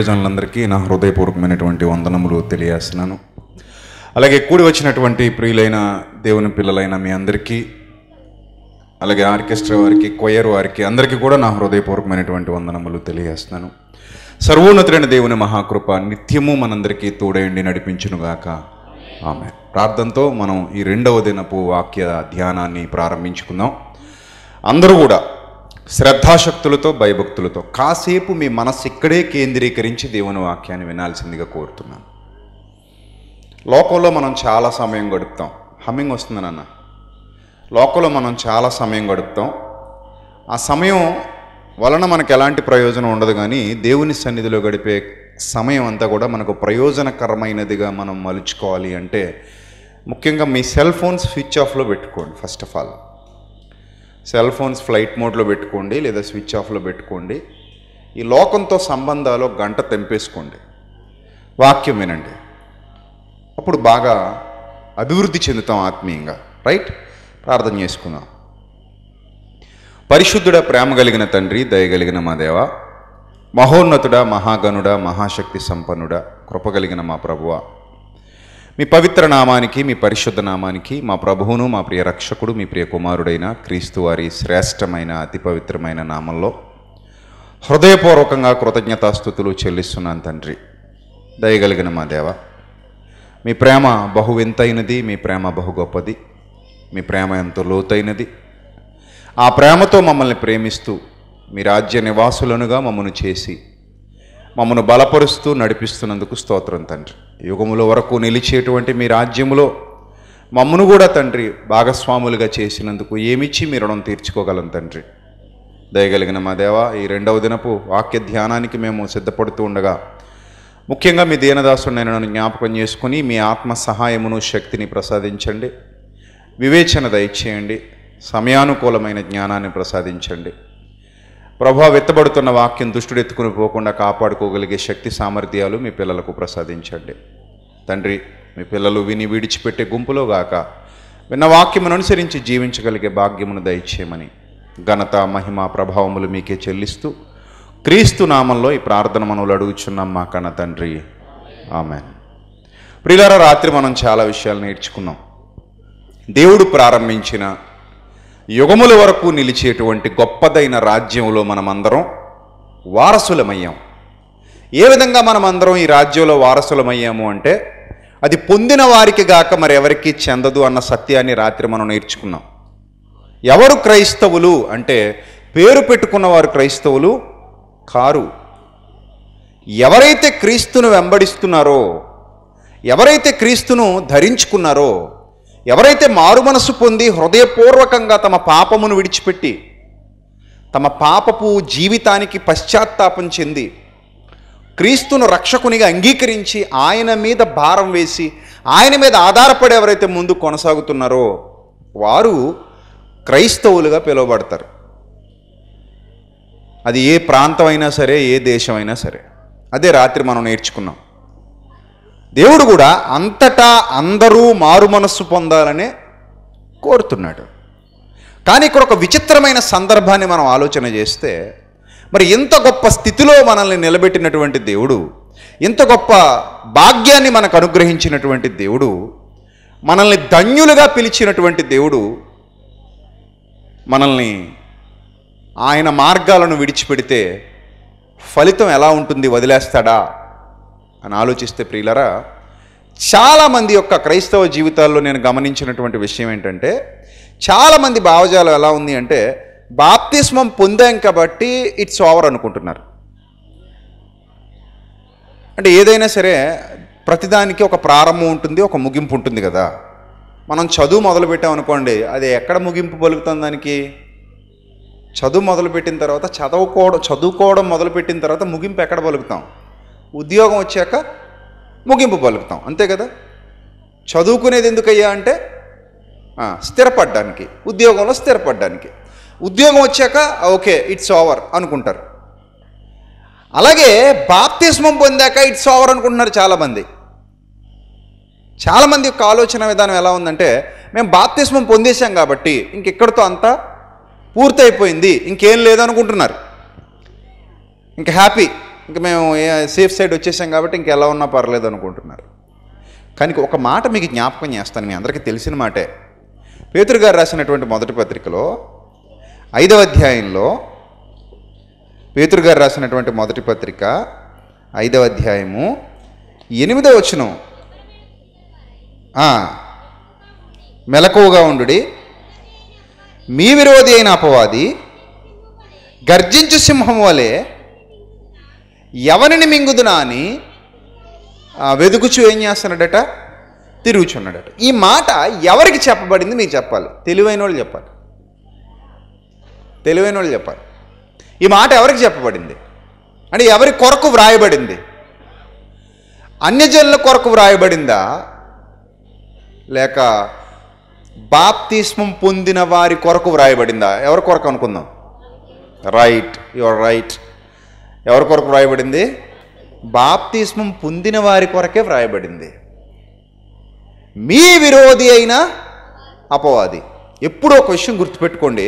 ప్రజలందరికీ నా హృదయపూర్వకమైనటువంటి వందనములు తెలియజేస్తున్నాను అలాగే కూడి వచ్చినటువంటి ప్రియులైన దేవుని పిల్లలైన మీ అందరికీ అలాగే ఆర్కెస్ట్రా వారికి కొయ్యర్ వారికి అందరికీ కూడా నా హృదయపూర్వకమైనటువంటి వందనములు తెలియజేస్తున్నాను సర్వోన్నతులైన దేవుని మహాకృప నిత్యము మనందరికీ తోడయండి నడిపించునుగాక ఆమె ప్రార్థనతో మనం ఈ రెండవ దినపు వాక్య ధ్యానాన్ని ప్రారంభించుకుందాం అందరూ కూడా శ్రద్ధాశక్తులతో భయభక్తులతో కాసేపు మీ మనస్సు ఇక్కడే కేంద్రీకరించి దేవుని వాక్యాన్ని వినాల్సిందిగా కోరుతున్నాను లోకంలో మనం చాలా సమయం గడుపుతాం హమ్మింగ్ వస్తుంది నాన్న లోకంలో మనం చాలా సమయం గడుపుతాం ఆ సమయం వలన మనకు ఎలాంటి ప్రయోజనం ఉండదు కానీ దేవుని సన్నిధిలో గడిపే సమయం అంతా కూడా మనకు ప్రయోజనకరమైనదిగా మనం మలుచుకోవాలి అంటే ముఖ్యంగా మీ సెల్ ఫోన్ స్విచ్ ఆఫ్లో పెట్టుకోండి first of all cell phones flight మోడ్లో పెట్టుకోండి లేదా స్విచ్ ఆఫ్లో పెట్టుకోండి ఈ లోకంతో సంబంధాలు గంట తెంపేసుకోండి వాక్యం వినండి అప్పుడు బాగా అభివృద్ధి చెందుతాం ఆత్మీయంగా రైట్ ప్రార్థన చేసుకుందాం పరిశుద్ధుడ ప్రేమ కలిగిన తండ్రి దయగలిగిన మా దేవ మహోన్నతుడ మహాగనుడ మహాశక్తి సంపన్నుడ కృపగలిగిన మా ప్రభువ మీ పవిత్ర నామానికి మీ పరిశుద్ధ నామానికి మా ప్రభువును మా ప్రియ రక్షకుడు మీ ప్రియ కుమారుడైన క్రీస్తు వారి శ్రేష్టమైన అతి పవిత్రమైన నామంలో హృదయపూర్వకంగా కృతజ్ఞతాస్థుతులు చెల్లిస్తున్నాను తండ్రి దయగలిగిన మా దేవ మీ ప్రేమ బహు వింతైనది మీ ప్రేమ బహు గొప్పది మీ ప్రేమ ఎంతో లోతైనది ఆ ప్రేమతో మమ్మల్ని ప్రేమిస్తూ మీ రాజ్య నివాసులనుగా మమ్మను చేసి మమ్మను బలపరుస్తూ నడిపిస్తున్నందుకు స్తోత్రం తండ్రి యుగముల వరకు నిలిచేటువంటి మీ రాజ్యములో మమ్మను కూడా తండ్రి భాగస్వాములుగా చేసినందుకు ఏమిచ్చి మీ రుణం తీర్చుకోగలం తండ్రి దయగలిగిన మా దేవ ఈ రెండవ దినపు వాక్య ధ్యానానికి మేము సిద్ధపడుతూ ఉండగా ముఖ్యంగా మీ దీనదాసుడు నేను నన్ను జ్ఞాపకం చేసుకుని మీ ఆత్మ సహాయమును శక్తిని ప్రసాదించండి వివేచన దయచేయండి సమయానుకూలమైన జ్ఞానాన్ని ప్రసాదించండి ప్రభావ వెత్తబడుతున్న వాక్యం దుష్టుడు ఎత్తుకుని పోకుండా కాపాడుకోగలిగే శక్తి సామర్థ్యాలు మీ పిల్లలకు ప్రసాదించండి తండ్రి మీ పిల్లలు విని విడిచిపెట్టే గుంపులో గాక విన్న వాక్యమును అనుసరించి జీవించగలిగే భాగ్యమును దయచేయమని ఘనత మహిమ ప్రభావములు మీకే చెల్లిస్తూ క్రీస్తు నామంలో ఈ ప్రార్థన మనవులు అడుగుచున్నాం మా కన్న తండ్రి ఆమె ప్రియుల రాత్రి మనం చాలా విషయాలు నేర్చుకున్నాం దేవుడు ప్రారంభించిన యుగముల వరకు నిలిచేటువంటి గొప్పదైన రాజ్యంలో మనమందరం వారసులమయ్యాం ఏ విధంగా మనమందరం ఈ రాజ్యంలో వారసులమయ్యాము అంటే అది పొందిన వారికి గాక మరి ఎవరికీ చెందదు అన్న సత్యాన్ని రాత్రి మనం నేర్చుకున్నాం ఎవరు క్రైస్తవులు అంటే పేరు పెట్టుకున్నవారు క్రైస్తవులు కారు ఎవరైతే క్రీస్తును వెంబడిస్తున్నారో ఎవరైతే క్రీస్తును ధరించుకున్నారో ఎవరైతే మారుమనసు పొంది హృదయపూర్వకంగా తమ పాపమును విడిచిపెట్టి తమ పాపపు జీవితానికి పశ్చాత్తాపం చెంది క్రీస్తును రక్షకునిగా అంగీకరించి ఆయన మీద భారం వేసి ఆయన మీద ఆధారపడి ఎవరైతే ముందు కొనసాగుతున్నారో వారు క్రైస్తవులుగా పిలువబడతారు అది ఏ ప్రాంతమైనా సరే ఏ దేశమైనా సరే అదే రాత్రి మనం నేర్చుకున్నాం దేవుడు కూడా అంతటా అందరూ మారు మనస్సు పొందాలనే కోరుతున్నాడు కానీ ఇక్కడ ఒక విచిత్రమైన సందర్భాన్ని మనం ఆలోచన చేస్తే మరి ఇంత గొప్ప స్థితిలో మనల్ని నిలబెట్టినటువంటి దేవుడు ఇంత గొప్ప భాగ్యాన్ని మనకు అనుగ్రహించినటువంటి దేవుడు మనల్ని ధన్యులుగా పిలిచినటువంటి దేవుడు మనల్ని ఆయన మార్గాలను విడిచిపెడితే ఫలితం ఎలా ఉంటుంది వదిలేస్తాడా అని ఆలోచిస్తే ప్రియులరా చాలామంది యొక్క క్రైస్తవ జీవితాల్లో నేను గమనించినటువంటి విషయం ఏంటంటే చాలామంది భావజాలం ఎలా ఉంది అంటే బాప్తిస్మం పొందాం కాబట్టి ఇట్స్ ఓవర్ అనుకుంటున్నారు అంటే ఏదైనా సరే ప్రతిదానికి ఒక ప్రారంభం ఉంటుంది ఒక ముగింపు ఉంటుంది కదా మనం చదువు మొదలుపెట్టామనుకోండి అది ఎక్కడ ముగింపు పలుకుతుంది దానికి చదువు మొదలుపెట్టిన తర్వాత చదువుకోవడం చదువుకోవడం మొదలుపెట్టిన తర్వాత ముగింపు ఎక్కడ పలుకుతాం ఉద్యోగం వచ్చాక ముగింపు పలుకుతాం అంతే కదా చదువుకునేది ఎందుకయ్యా అంటే స్థిరపడ్డానికి ఉద్యోగంలో స్థిరపడ్డానికి ఉద్యోగం వచ్చాక ఓకే ఇట్స్ ఓవర్ అనుకుంటారు అలాగే బాప్తిస్మం పొందాక ఇట్స్ ఓవర్ అనుకుంటున్నారు చాలామంది చాలామంది యొక్క ఆలోచన విధానం ఎలా ఉందంటే మేము బాప్తిస్మం పొందేశాం కాబట్టి ఇంకెక్కడితో అంతా పూర్తయిపోయింది ఇంకేం లేదనుకుంటున్నారు ఇంకా హ్యాపీ ఇంకా మేము సేఫ్ సైడ్ వచ్చేసాం కాబట్టి ఇంక ఎలా ఉన్నా పర్లేదు అనుకుంటున్నారు కానీ ఒక మాట మీకు జ్ఞాపకం చేస్తాను మీ అందరికీ తెలిసిన మాటే పేతురు గారు రాసినటువంటి మొదటి పత్రికలో ఐదవ అధ్యాయంలో పేతురు గారు రాసినటువంటి మొదటి పత్రిక ఐదవ అధ్యాయము ఎనిమిదవ వచనం మెలకువగా ఉండు మీ విరోధి అయిన అపవాది గర్జించు సింహం వలె ఎవరిని మింగుదునా అని వెదుకుచు ఏం చేస్తున్నాడట తిరుగుచున్నాడట ఈ మాట ఎవరికి చెప్పబడింది మీకు చెప్పాలి తెలివైన వాళ్ళు చెప్పాలి తెలివైన వాళ్ళు చెప్పాలి ఈ మాట ఎవరికి చెప్పబడింది అంటే ఎవరి కొరకు వ్రాయబడింది అన్యజనుల కొరకు వ్రాయబడిందా లేక బాప్తిస్మం పొందిన వారి కొరకు వ్రాయబడిందా ఎవరి కొరకు అనుకుందాం రైట్ యువర్ రైట్ ఎవరి కొరకు వ్రాయబడింది బాప్తిస్మం పొందిన వారి కొరకే వ్రాయబడింది మీ విరోధి అయిన అపవాది ఎప్పుడూ ఒక విషయం గుర్తుపెట్టుకోండి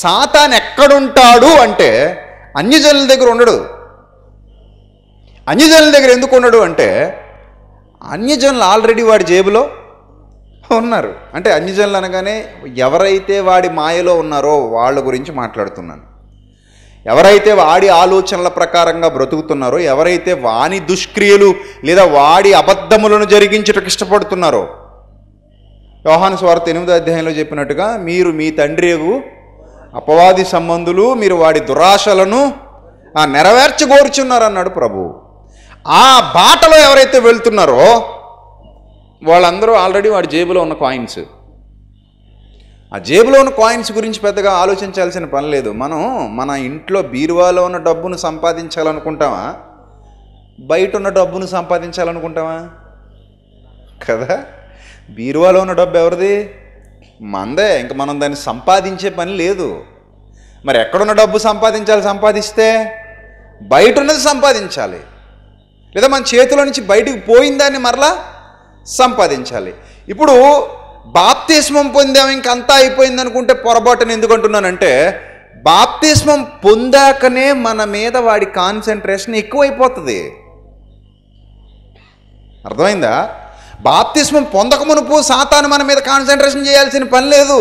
సాతాన్ ఎక్కడుంటాడు అంటే అన్యజనుల దగ్గర ఉండడు అన్యజనుల దగ్గర ఎందుకు ఉండడు అంటే అన్యజనులు ఆల్రెడీ వాడి జేబులో ఉన్నారు అంటే అన్యజనులు అనగానే ఎవరైతే వాడి మాయలో ఉన్నారో వాళ్ళ గురించి మాట్లాడుతున్నాను ఎవరైతే వాడి ఆలోచనల ప్రకారంగా బ్రతుకుతున్నారో ఎవరైతే వాని దుష్క్రియలు లేదా వాడి అబద్ధములను జరిగించటకు ఇష్టపడుతున్నారో వ్యవహాన స్వార్త ఎనిమిది అధ్యాయంలో చెప్పినట్టుగా మీరు మీ తండ్రి అపవాది సంబంధులు మీరు వాడి దురాశలను నెరవేర్చగోరుచున్నారన్నాడు ప్రభు ఆ బాటలో ఎవరైతే వెళ్తున్నారో వాళ్ళందరూ ఆల్రెడీ వాడి జేబులో ఉన్న కాయిన్స్ ఆ జేబులో ఉన్న కాయిన్స్ గురించి పెద్దగా ఆలోచించాల్సిన పని లేదు మనం మన ఇంట్లో బీరువాలో ఉన్న డబ్బును సంపాదించాలనుకుంటామా బయట ఉన్న డబ్బును సంపాదించాలనుకుంటామా కదా బీరువాలో ఉన్న డబ్బు ఎవరిది మందే ఇంక మనం దాన్ని సంపాదించే పని లేదు మరి ఎక్కడున్న డబ్బు సంపాదించాలి సంపాదిస్తే బయట ఉన్నది సంపాదించాలి లేదా మన చేతిలో నుంచి బయటకు పోయిందాన్ని మరలా సంపాదించాలి ఇప్పుడు బాప్తిస్మం పొందాము ఇంకంతా అయిపోయింది అనుకుంటే పొరపాటును ఎందుకంటున్నానంటే బాప్తిస్మం పొందాకనే మన మీద వాడి కాన్సన్ట్రేషన్ ఎక్కువైపోతుంది అర్థమైందా బాప్తిస్మం పొందక మునుపు సాతాను మన మీద కాన్సన్ట్రేషన్ చేయాల్సిన పని లేదు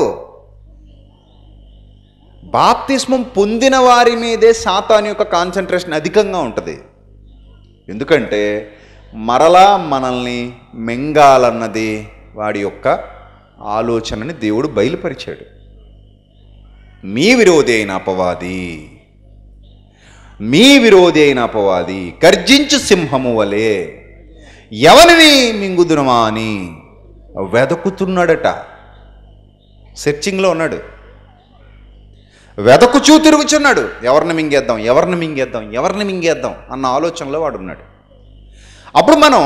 బాప్తిస్మం పొందిన వారి మీదే సాతాను యొక్క కాన్సన్ట్రేషన్ అధికంగా ఉంటుంది ఎందుకంటే మరలా మనల్ని మింగాలన్నది వాడి యొక్క ఆలోచనని దేవుడు బయలుపరిచాడు మీ విరోధి అయిన అపవాది మీ విరోధి అయిన అపవాది గర్జించు సింహము వలె ఎవరిని మింగుదునమా అని వెదకుతున్నాడట సెర్చింగ్లో ఉన్నాడు వెదకుచూ తిరుగుచున్నాడు ఎవరిని మింగేద్దాం ఎవరిని మింగేద్దాం ఎవరిని మింగేద్దాం అన్న ఆలోచనలో వాడున్నాడు అప్పుడు మనం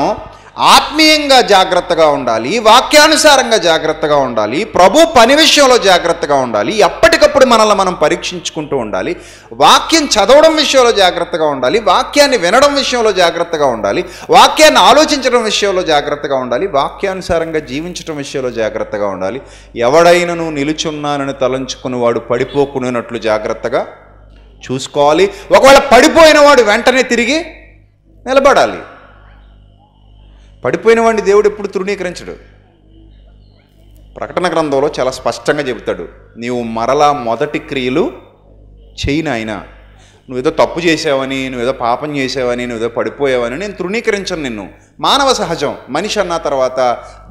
ఆత్మీయంగా జాగ్రత్తగా ఉండాలి వాక్యానుసారంగా జాగ్రత్తగా ఉండాలి ప్రభు పని విషయంలో జాగ్రత్తగా ఉండాలి ఎప్పటికప్పుడు మనల్ని మనం పరీక్షించుకుంటూ ఉండాలి వాక్యం చదవడం విషయంలో జాగ్రత్తగా ఉండాలి వాక్యాన్ని వినడం విషయంలో జాగ్రత్తగా ఉండాలి వాక్యాన్ని ఆలోచించడం విషయంలో జాగ్రత్తగా ఉండాలి వాక్యానుసారంగా జీవించడం విషయంలో జాగ్రత్తగా ఉండాలి ఎవడైనను నిలుచున్నానని తలంచుకుని వాడు పడిపోకునేటట్లు జాగ్రత్తగా చూసుకోవాలి ఒకవేళ పడిపోయిన వాడు వెంటనే తిరిగి నిలబడాలి పడిపోయిన వాడిని దేవుడు ఎప్పుడు తృణీకరించడు ప్రకటన గ్రంథంలో చాలా స్పష్టంగా చెబుతాడు నీవు మరలా మొదటి క్రియలు చేయిన నాయన నువ్వేదో తప్పు చేసావని నువ్వేదో పాపం చేసావని నువ్వేదో పడిపోయావని నేను తృణీకరించను నిన్ను మానవ సహజం మనిషి అన్న తర్వాత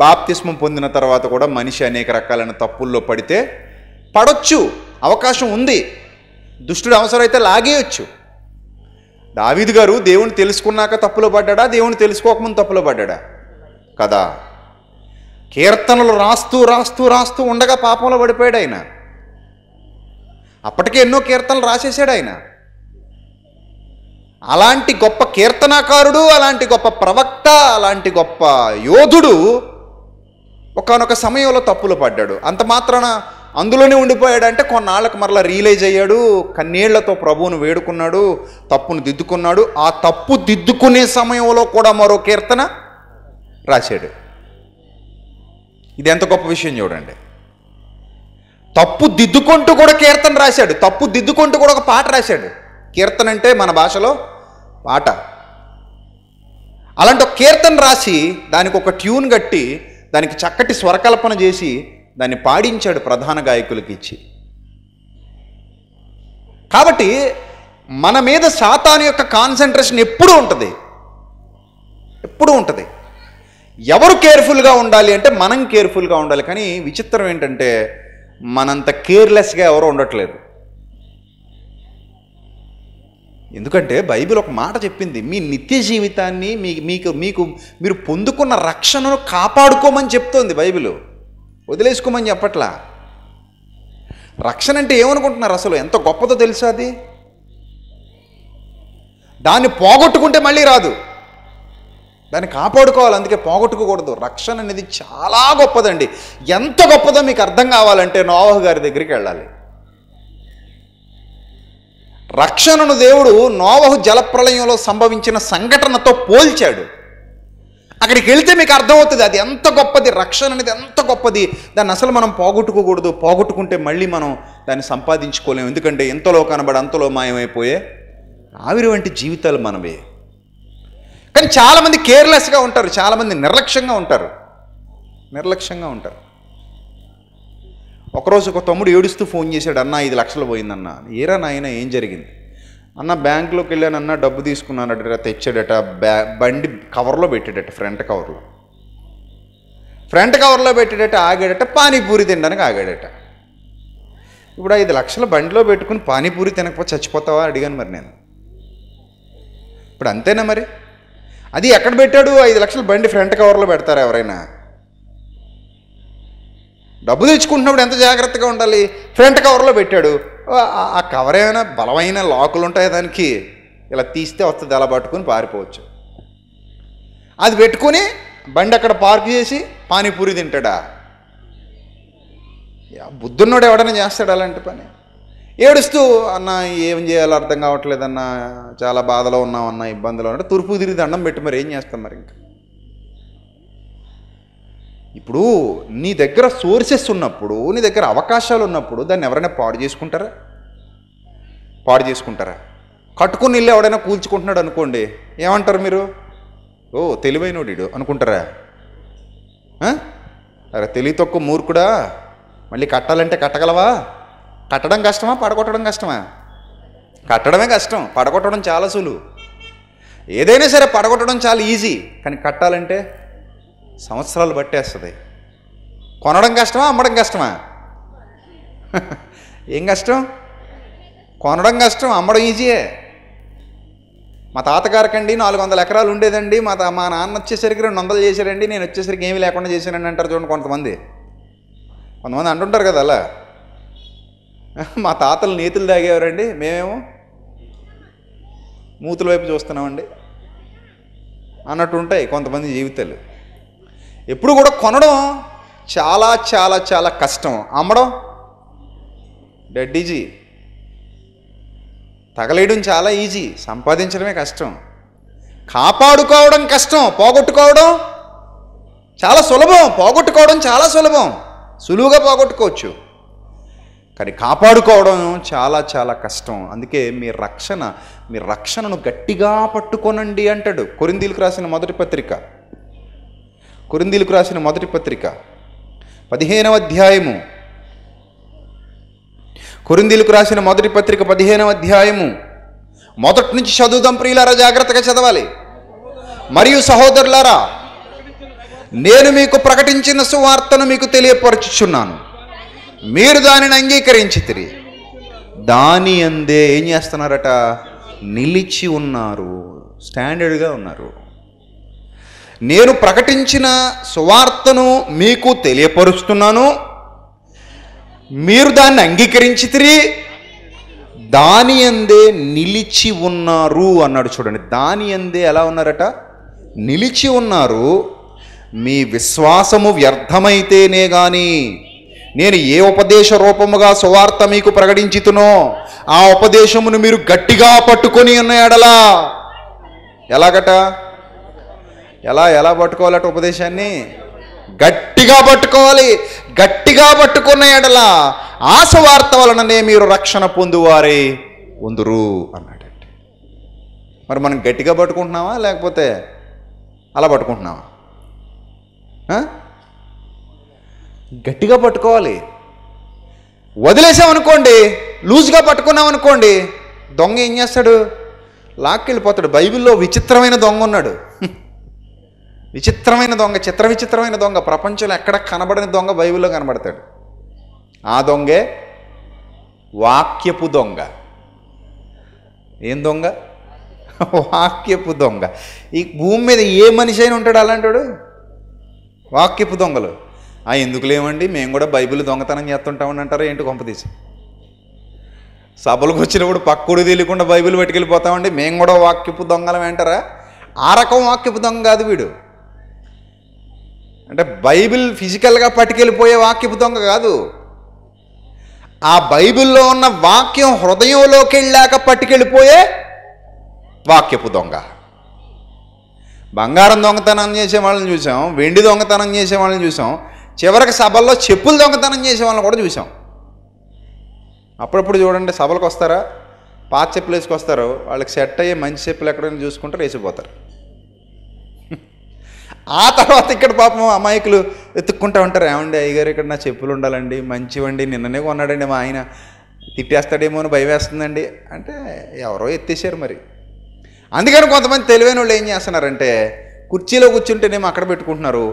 బాప్తిస్మం పొందిన తర్వాత కూడా మనిషి అనేక రకాలైన తప్పుల్లో పడితే పడొచ్చు అవకాశం ఉంది దుష్టుడు అవసరమైతే లాగేయచ్చు దావీదు గారు దేవుని తెలుసుకున్నాక తప్పులో పడ్డా దేవుని తెలుసుకోకముందు తప్పులో పడ్డా కదా కీర్తనలు రాస్తూ రాస్తూ రాస్తూ ఉండగా పాపంలో పడిపోయాడు ఆయన అప్పటికే ఎన్నో కీర్తనలు రాసేసాడు ఆయన అలాంటి గొప్ప కీర్తనాకారుడు అలాంటి గొప్ప ప్రవక్త అలాంటి గొప్ప యోధుడు ఒకనొక సమయంలో తప్పులు పడ్డాడు అంత మాత్రాన అందులోనే ఉండిపోయాడంటే కొన్నాళ్ళకు మరలా రియలైజ్ అయ్యాడు కన్నీళ్లతో ప్రభువును వేడుకున్నాడు తప్పును దిద్దుకున్నాడు ఆ తప్పు దిద్దుకునే సమయంలో కూడా మరో కీర్తన రాశాడు ఇది ఎంత గొప్ప విషయం చూడండి తప్పు దిద్దుకుంటూ కూడా కీర్తన రాశాడు తప్పు దిద్దుకుంటూ కూడా ఒక పాట రాశాడు కీర్తన అంటే మన భాషలో పాట అలాంటి ఒక కీర్తన రాసి దానికి ఒక ట్యూన్ కట్టి దానికి చక్కటి స్వరకల్పన చేసి దాన్ని పాడించాడు ప్రధాన గాయకులకి ఇచ్చి కాబట్టి మన మీద సాతాను యొక్క కాన్సన్ట్రేషన్ ఎప్పుడూ ఉంటుంది ఎప్పుడూ ఉంటుంది ఎవరు కేర్ఫుల్గా ఉండాలి అంటే మనం కేర్ఫుల్గా ఉండాలి కానీ విచిత్రం ఏంటంటే మనంత కేర్లెస్గా ఎవరు ఉండట్లేదు ఎందుకంటే బైబిల్ ఒక మాట చెప్పింది మీ నిత్య జీవితాన్ని మీ మీకు మీకు మీరు పొందుకున్న రక్షణను కాపాడుకోమని చెప్తోంది బైబిల్ వదిలేసుకోమని చెప్పట్లా రక్షణ అంటే ఏమనుకుంటున్నారు అసలు ఎంత గొప్పదో తెలుసా అది దాన్ని పోగొట్టుకుంటే మళ్ళీ రాదు దాన్ని కాపాడుకోవాలి అందుకే పోగొట్టుకోకూడదు రక్షణ అనేది చాలా గొప్పదండి ఎంత గొప్పదో మీకు అర్థం కావాలంటే నోవహ గారి దగ్గరికి వెళ్ళాలి రక్షణను దేవుడు నోవహు జలప్రలయంలో సంభవించిన సంఘటనతో పోల్చాడు అక్కడికి వెళితే మీకు అర్థమవుతుంది అది ఎంత గొప్పది రక్షణ అనేది ఎంత గొప్పది దాన్ని అసలు మనం పోగొట్టుకోకూడదు పోగొట్టుకుంటే మళ్ళీ మనం దాన్ని సంపాదించుకోలేము ఎందుకంటే ఎంతలో కనబడి అంతలో మాయమైపోయే ఆవిరి వంటి జీవితాలు మనవే కానీ చాలామంది కేర్లెస్గా ఉంటారు చాలామంది నిర్లక్ష్యంగా ఉంటారు నిర్లక్ష్యంగా ఉంటారు ఒకరోజు ఒక తమ్ముడు ఏడుస్తూ ఫోన్ చేశాడు అన్న ఐదు లక్షలు పోయిందన్న ఏరా నాయన ఏం జరిగింది అన్న బ్యాంకులోకి అన్న డబ్బు తీసుకున్నానట తెచ్చాడట బ్యా బండి కవర్లో పెట్టాడట ఫ్రంట్ కవర్లో ఫ్రంట్ కవర్లో పెట్టాడట ఆగాడట పానీపూరి తినడానికి ఆగాడట ఇప్పుడు ఐదు లక్షల బండిలో పెట్టుకుని పానీపూరి తినకపోతే చచ్చిపోతావా అడిగాను మరి నేను ఇప్పుడు అంతేనా మరి అది ఎక్కడ పెట్టాడు ఐదు లక్షల బండి ఫ్రంట్ కవర్లో పెడతారా ఎవరైనా డబ్బు తెచ్చుకుంటున్నప్పుడు ఎంత జాగ్రత్తగా ఉండాలి ఫ్రంట్ కవర్లో పెట్టాడు ఆ కవర్ ఏమైనా బలమైన లాకులు ఉంటాయి దానికి ఇలా తీస్తే వస్తుంది అలా పట్టుకుని పారిపోవచ్చు అది పెట్టుకుని బండి అక్కడ పార్క్ చేసి పానీపూరి తింటాడా బుద్ధున్నోడు ఎవడన్నా చేస్తాడు అలాంటి పని ఏడుస్తూ అన్న ఏం చేయాలో అర్థం కావట్లేదన్న చాలా బాధలో అన్న ఇబ్బందులు అంటే తూర్పు తిరిగి దండం పెట్టి మరి ఏం చేస్తాం మరి ఇంకా ఇప్పుడు నీ దగ్గర సోర్సెస్ ఉన్నప్పుడు నీ దగ్గర అవకాశాలు ఉన్నప్పుడు దాన్ని ఎవరైనా పాడు చేసుకుంటారా పాడు చేసుకుంటారా కట్టుకుని ఇల్లు ఎవడైనా కూల్చుకుంటున్నాడు అనుకోండి ఏమంటారు మీరు ఓ తెలివైనోడు అనుకుంటారా అరే తెలివి తక్కువ మూర్ఖుడా మళ్ళీ కట్టాలంటే కట్టగలవా కట్టడం కష్టమా పడగొట్టడం కష్టమా కట్టడమే కష్టం పడగొట్టడం చాలా సులువు ఏదైనా సరే పడగొట్టడం చాలా ఈజీ కానీ కట్టాలంటే సంవత్సరాలు పట్టేస్తుంది కొనడం కష్టమా అమ్మడం కష్టమా ఏం కష్టం కొనడం కష్టం అమ్మడం ఈజీయే మా తాతగారికండి నాలుగు వందల ఎకరాలు ఉండేదండి మా మా నాన్న వచ్చేసరికి రెండు వందలు చేశారండి నేను వచ్చేసరికి ఏమీ లేకుండా చేశానండి అంటారు చూడండి కొంతమంది కొంతమంది అంటుంటారు కదా అలా మా తాతలు నేతులు తాగేవారండి మేమేమో మూతుల వైపు చూస్తున్నామండి అన్నట్టు ఉంటాయి కొంతమంది జీవితాలు ఎప్పుడు కూడా కొనడం చాలా చాలా చాలా కష్టం అమ్మడం డెడ్ ఈజీ తగలేయడం చాలా ఈజీ సంపాదించడమే కష్టం కాపాడుకోవడం కష్టం పోగొట్టుకోవడం చాలా సులభం పోగొట్టుకోవడం చాలా సులభం సులువుగా పోగొట్టుకోవచ్చు కానీ కాపాడుకోవడం చాలా చాలా కష్టం అందుకే మీ రక్షణ మీ రక్షణను గట్టిగా పట్టుకోనండి అంటాడు కొరిందీలకు రాసిన మొదటి పత్రిక కురిందీలకు రాసిన మొదటి పత్రిక పదిహేనవ అధ్యాయము కురిందీలకు రాసిన మొదటి పత్రిక పదిహేనవ అధ్యాయము మొదటి నుంచి చదువుదాం ప్రియులారా జాగ్రత్తగా చదవాలి మరియు సహోదరులారా నేను మీకు ప్రకటించిన సువార్తను మీకు తెలియపరచుచున్నాను మీరు దానిని తిరిగి దాని అందే ఏం చేస్తున్నారట నిలిచి ఉన్నారు స్టాండర్డ్గా ఉన్నారు నేను ప్రకటించిన సువార్తను మీకు తెలియపరుస్తున్నాను మీరు దాన్ని అంగీకరించి తిరిగి దాని అందే నిలిచి ఉన్నారు అన్నాడు చూడండి దాని అందే ఎలా ఉన్నారట నిలిచి ఉన్నారు మీ విశ్వాసము వ్యర్థమైతేనే కానీ నేను ఏ ఉపదేశ రూపముగా సువార్త మీకు ప్రకటించుతునో ఆ ఉపదేశమును మీరు గట్టిగా పట్టుకొని ఉన్న ఎడలా ఎలాగట ఎలా ఎలా పట్టుకోవాలట ఉపదేశాన్ని గట్టిగా పట్టుకోవాలి గట్టిగా పట్టుకున్న ఎడల ఆశ వార్త వలననే మీరు రక్షణ పొందువారే ఉందరు అన్నాడండి మరి మనం గట్టిగా పట్టుకుంటున్నామా లేకపోతే అలా పట్టుకుంటున్నామా గట్టిగా పట్టుకోవాలి వదిలేసామనుకోండి లూజ్గా పట్టుకున్నాం అనుకోండి దొంగ ఏం చేస్తాడు లాక్కెళ్ళిపోతాడు బైబిల్లో విచిత్రమైన దొంగ ఉన్నాడు విచిత్రమైన దొంగ చిత్ర విచిత్రమైన దొంగ ప్రపంచంలో ఎక్కడ కనబడని దొంగ బైబిల్లో కనబడతాడు ఆ దొంగే వాక్యపు దొంగ ఏం దొంగ వాక్యపు దొంగ ఈ భూమి మీద ఏ మనిషి అయినా ఉంటాడు అలాంటాడు వాక్యపు దొంగలు ఆ ఎందుకులేమండి మేము కూడా బైబిల్ దొంగతనం చేస్తుంటామని అంటారు ఏంటి కొంపతీసి సభలకు వచ్చినప్పుడు పక్కుడు తెలియకుండా బైబిల్ పట్టుకెళ్ళిపోతామండి మేము కూడా వాక్యపు దొంగలం అంటారా ఆ రకం వాక్యపు దొంగ కాదు వీడు అంటే బైబిల్ ఫిజికల్గా పట్టుకెళ్ళిపోయే వాక్యపు దొంగ కాదు ఆ బైబిల్లో ఉన్న వాక్యం హృదయంలోకి వెళ్ళాక పట్టుకెళ్ళిపోయే వాక్యపు దొంగ బంగారం దొంగతనం చేసే వాళ్ళని చూసాం వెండి దొంగతనం చేసే వాళ్ళని చూసాం చివరికి సభల్లో చెప్పులు దొంగతనం చేసే వాళ్ళని కూడా చూసాం అప్పుడప్పుడు చూడండి సభలకు వస్తారా పాత చెప్పులు వేసుకొస్తారు వాళ్ళకి సెట్ అయ్యే మంచి చెప్పులు ఎక్కడైనా చూసుకుంటారు వేసిపోతారు ఆ తర్వాత ఇక్కడ పాపం అమాయకులు ఎత్తుక్కుంటూ ఉంటారు ఏమండి అయ్యగారు ఇక్కడ నా చెప్పులు ఉండాలండి మంచివండి నిన్ననే కొన్నాడండి మా ఆయన తిట్టేస్తాడేమో అని భయం వేస్తుందండి అంటే ఎవరో ఎత్తేసారు మరి అందుకని కొంతమంది తెలివైన వాళ్ళు ఏం చేస్తున్నారంటే కుర్చీలో కూర్చుంటేనేమో అక్కడ పెట్టుకుంటున్నారు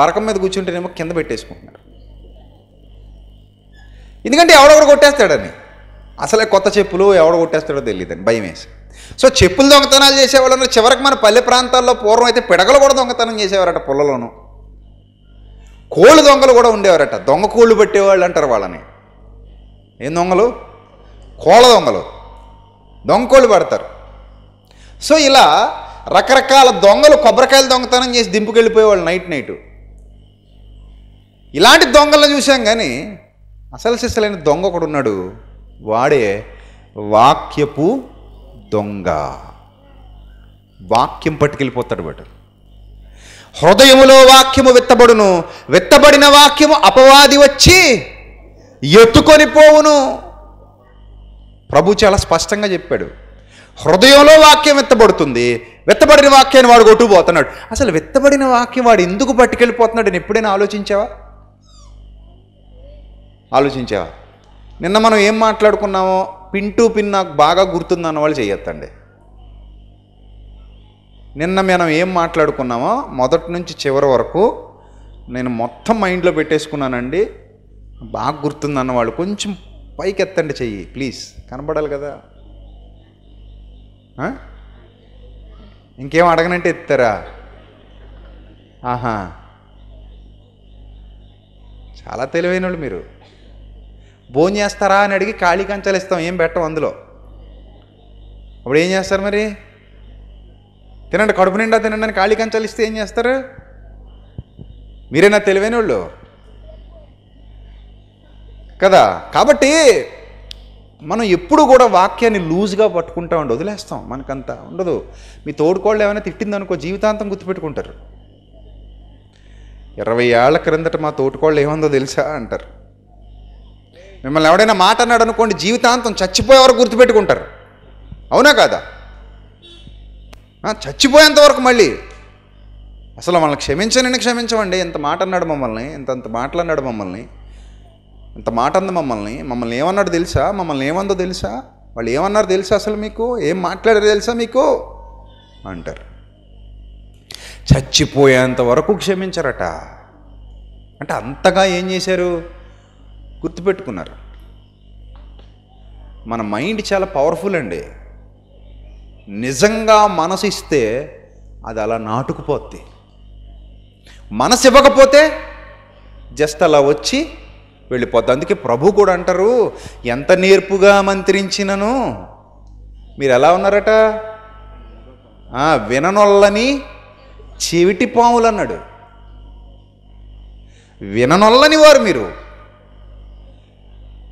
బరకం మీద కూర్చుంటేనేమో కింద పెట్టేసుకుంటున్నారు ఎందుకంటే ఎవడెవడు కొట్టేస్తాడని అసలే కొత్త చెప్పులు ఎవడ కొట్టేస్తాడో అని భయం వేసి సో చెప్పులు దొంగతనాలు చేసేవాళ్ళు చివరికి మన పల్లె ప్రాంతాల్లో పూర్వం అయితే పిడగలు కూడా దొంగతనం చేసేవారట పుల్లలోనూ కోళ్ళు దొంగలు కూడా ఉండేవారట దొంగ కోళ్ళు పట్టేవాళ్ళు అంటారు వాళ్ళని ఏం దొంగలు కోళ్ళ దొంగలు దొంగ కోళ్ళు పడతారు సో ఇలా రకరకాల దొంగలు కొబ్బరికాయలు దొంగతనం చేసి దింపుకెళ్ళిపోయేవాళ్ళు నైట్ నైట్ ఇలాంటి దొంగలను చూసాం కానీ అసలు సిసలైన దొంగ ఒకడున్నాడు వాడే వాక్యపు దొంగ వాక్యం పట్టుకెళ్ళిపోతాడు వాడు హృదయములో వాక్యము విత్తబడును విత్తబడిన వాక్యము అపవాది వచ్చి ఎత్తుకొని పోవును ప్రభు చాలా స్పష్టంగా చెప్పాడు హృదయంలో వాక్యం విత్తబడుతుంది విత్తబడిన వాక్యాన్ని వాడు కొట్టుకుపోతున్నాడు అసలు విత్తబడిన వాక్యం వాడు ఎందుకు పట్టుకెళ్ళిపోతున్నాడు నేను ఎప్పుడైనా ఆలోచించావా ఆలోచించావా నిన్న మనం ఏం మాట్లాడుకున్నామో పిన్ టు పిన్ నాకు బాగా గుర్తుందన్న వాళ్ళు చేయొద్దండి నిన్న మనం ఏం మాట్లాడుకున్నామో మొదటి నుంచి చివరి వరకు నేను మొత్తం మైండ్లో పెట్టేసుకున్నానండి బాగా గుర్తుందన్న వాళ్ళు కొంచెం పైకి ఎత్తండి చెయ్యి ప్లీజ్ కనబడాలి కదా ఇంకేం అడగనంటే ఎత్తారా ఆహా చాలా తెలివైన వాళ్ళు మీరు భోంచేస్తారా అని అడిగి ఖాళీ కంచాలు ఇస్తాం ఏం పెట్టం అందులో అప్పుడు ఏం చేస్తారు మరి తినండి కడుపు నిండా తినండి అని ఖాళీ కంచాలు ఇస్తే ఏం చేస్తారు మీరేనా తెలివైన వాళ్ళు కదా కాబట్టి మనం ఎప్పుడు కూడా వాక్యాన్ని లూజ్గా పట్టుకుంటా ఉండి వదిలేస్తాం మనకంతా ఉండదు మీ తోడుకోళ్ళు ఏమైనా తిట్టిందనుకో జీవితాంతం గుర్తుపెట్టుకుంటారు ఇరవై ఏళ్ల క్రిందట మా తోటుకోళ్ళు ఏముందో తెలుసా అంటారు మిమ్మల్ని ఎవడైనా మాట అన్నాడు అనుకోండి జీవితాంతం చచ్చిపోయే గుర్తుపెట్టుకుంటారు అవునా కాదా చచ్చిపోయేంత వరకు మళ్ళీ అసలు మనల్ని క్షమించనని క్షమించమండి ఇంత మాట అన్నాడు మమ్మల్ని ఇంత అంత మాటలు అన్నాడు మమ్మల్ని ఇంత మాట అంది మమ్మల్ని మమ్మల్ని ఏమన్నాడు తెలుసా మమ్మల్ని ఏమందో తెలుసా వాళ్ళు ఏమన్నారు తెలుసా అసలు మీకు ఏం మాట్లాడారు తెలుసా మీకు అంటారు చచ్చిపోయేంత వరకు క్షమించరట అంటే అంతగా ఏం చేశారు గుర్తుపెట్టుకున్నారు మన మైండ్ చాలా పవర్ఫుల్ అండి నిజంగా మనసు ఇస్తే అది అలా నాటుకుపోద్ది మనసు ఇవ్వకపోతే జస్ట్ అలా వచ్చి వెళ్ళిపోద్ది అందుకే ప్రభు కూడా అంటారు ఎంత నేర్పుగా మంత్రించినను మీరు ఎలా ఉన్నారట విననొల్లని చెవిటి పాములు అన్నాడు విననొల్లని వారు మీరు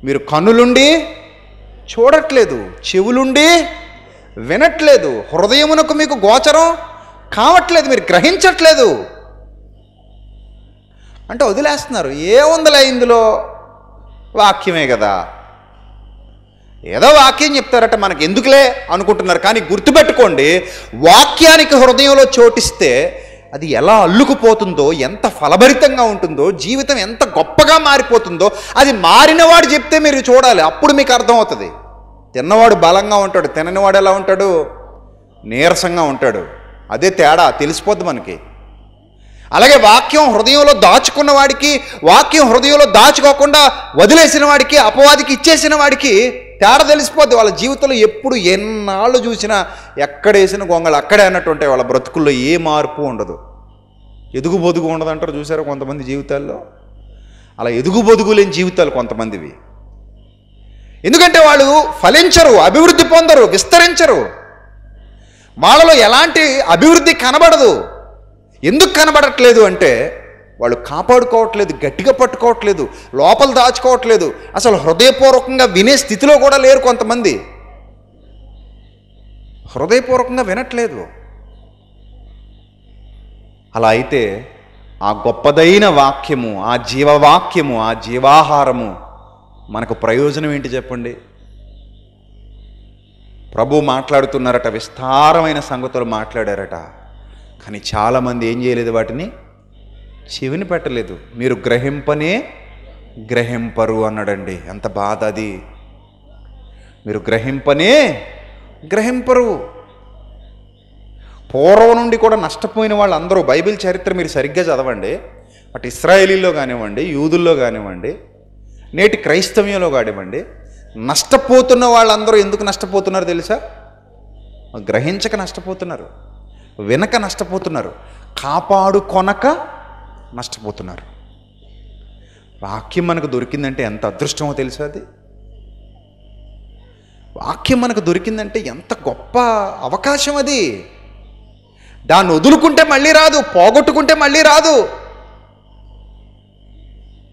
మీరు కన్నులుండి చూడట్లేదు చెవులుండి వినట్లేదు హృదయమునకు మీకు గోచరం కావట్లేదు మీరు గ్రహించట్లేదు అంటే వదిలేస్తున్నారు ఏ ఏముందిలే ఇందులో వాక్యమే కదా ఏదో వాక్యం చెప్తారట మనకి ఎందుకులే అనుకుంటున్నారు కానీ గుర్తుపెట్టుకోండి వాక్యానికి హృదయంలో చోటిస్తే అది ఎలా అల్లుకుపోతుందో ఎంత ఫలభరితంగా ఉంటుందో జీవితం ఎంత గొప్పగా మారిపోతుందో అది మారినవాడు చెప్తే మీరు చూడాలి అప్పుడు మీకు అర్థమవుతుంది తిన్నవాడు బలంగా ఉంటాడు తిననివాడు ఎలా ఉంటాడు నీరసంగా ఉంటాడు అదే తేడా తెలిసిపోద్ది మనకి అలాగే వాక్యం హృదయంలో దాచుకున్న వాడికి వాక్యం హృదయంలో దాచుకోకుండా వదిలేసిన వాడికి అపవాదికి ఇచ్చేసిన వాడికి తేడా తెలిసిపోద్ది వాళ్ళ జీవితంలో ఎప్పుడు ఎన్నాళ్ళు చూసినా ఎక్కడేసిన గొంగళ అక్కడే అన్నట్టుంటే వాళ్ళ బ్రతుకుల్లో ఏ మార్పు ఉండదు ఎదుగు బొదుగు ఉండదు అంటారు చూసారా కొంతమంది జీవితాల్లో అలా ఎదుగు బొదుగు లేని జీవితాలు కొంతమందివి ఎందుకంటే వాళ్ళు ఫలించరు అభివృద్ధి పొందరు విస్తరించరు వాళ్ళలో ఎలాంటి అభివృద్ధి కనబడదు ఎందుకు కనబడట్లేదు అంటే వాళ్ళు కాపాడుకోవట్లేదు గట్టిగా పట్టుకోవట్లేదు లోపల దాచుకోవట్లేదు అసలు హృదయపూర్వకంగా వినే స్థితిలో కూడా లేరు కొంతమంది హృదయపూర్వకంగా వినట్లేదు అలా అయితే ఆ గొప్పదైన వాక్యము ఆ జీవవాక్యము ఆ జీవాహారము మనకు ప్రయోజనం ఏంటి చెప్పండి ప్రభు మాట్లాడుతున్నారట విస్తారమైన సంగతులు మాట్లాడారట కానీ చాలామంది ఏం చేయలేదు వాటిని చెవిని పెట్టలేదు మీరు గ్రహింపనే గ్రహింపరు అన్నాడండి ఎంత బాధ అది మీరు గ్రహింపనే గ్రహింపరు పూర్వం నుండి కూడా నష్టపోయిన వాళ్ళందరూ బైబిల్ చరిత్ర మీరు సరిగ్గా చదవండి అటు ఇస్రాయేలీలో కానివ్వండి యూదుల్లో కానివ్వండి నేటి క్రైస్తవ్యంలో కానివ్వండి నష్టపోతున్న వాళ్ళందరూ ఎందుకు నష్టపోతున్నారు తెలుసా గ్రహించక నష్టపోతున్నారు వినక నష్టపోతున్నారు కాపాడుకొనక నష్టపోతున్నారు వాక్యం మనకు దొరికిందంటే ఎంత అదృష్టమో తెలుసా అది వాక్యం మనకు దొరికిందంటే ఎంత గొప్ప అవకాశం అది దాన్ని వదులుకుంటే మళ్ళీ రాదు పోగొట్టుకుంటే మళ్ళీ రాదు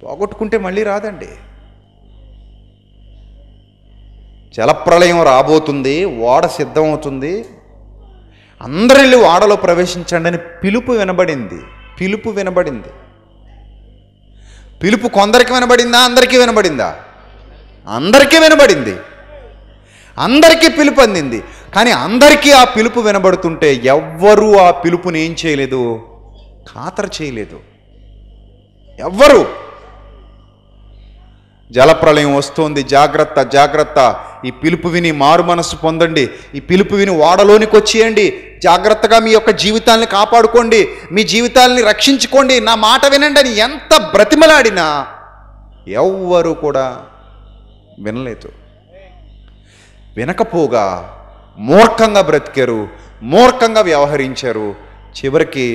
పోగొట్టుకుంటే మళ్ళీ రాదండి జలప్రళయం రాబోతుంది ఓడ సిద్ధమవుతుంది అందరిల్లు వాడలో ప్రవేశించండి అని పిలుపు వినబడింది పిలుపు వినబడింది పిలుపు కొందరికి వినబడిందా అందరికీ వినబడిందా అందరికీ వినబడింది అందరికీ పిలుపు అందింది కానీ అందరికీ ఆ పిలుపు వినబడుతుంటే ఎవ్వరూ ఆ పిలుపుని ఏం చేయలేదు ఖాతరు చేయలేదు ఎవ్వరూ జలప్రలయం వస్తోంది జాగ్రత్త జాగ్రత్త ఈ పిలుపు విని మారు మనసు పొందండి ఈ పిలుపు విని ఓడలోనికి వచ్చేయండి జాగ్రత్తగా మీ యొక్క జీవితాన్ని కాపాడుకోండి మీ జీవితాల్ని రక్షించుకోండి నా మాట వినండి అని ఎంత బ్రతిమలాడినా ఎవ్వరూ కూడా వినలేదు వినకపోగా మూర్ఖంగా బ్రతికారు మూర్ఖంగా వ్యవహరించారు చివరికి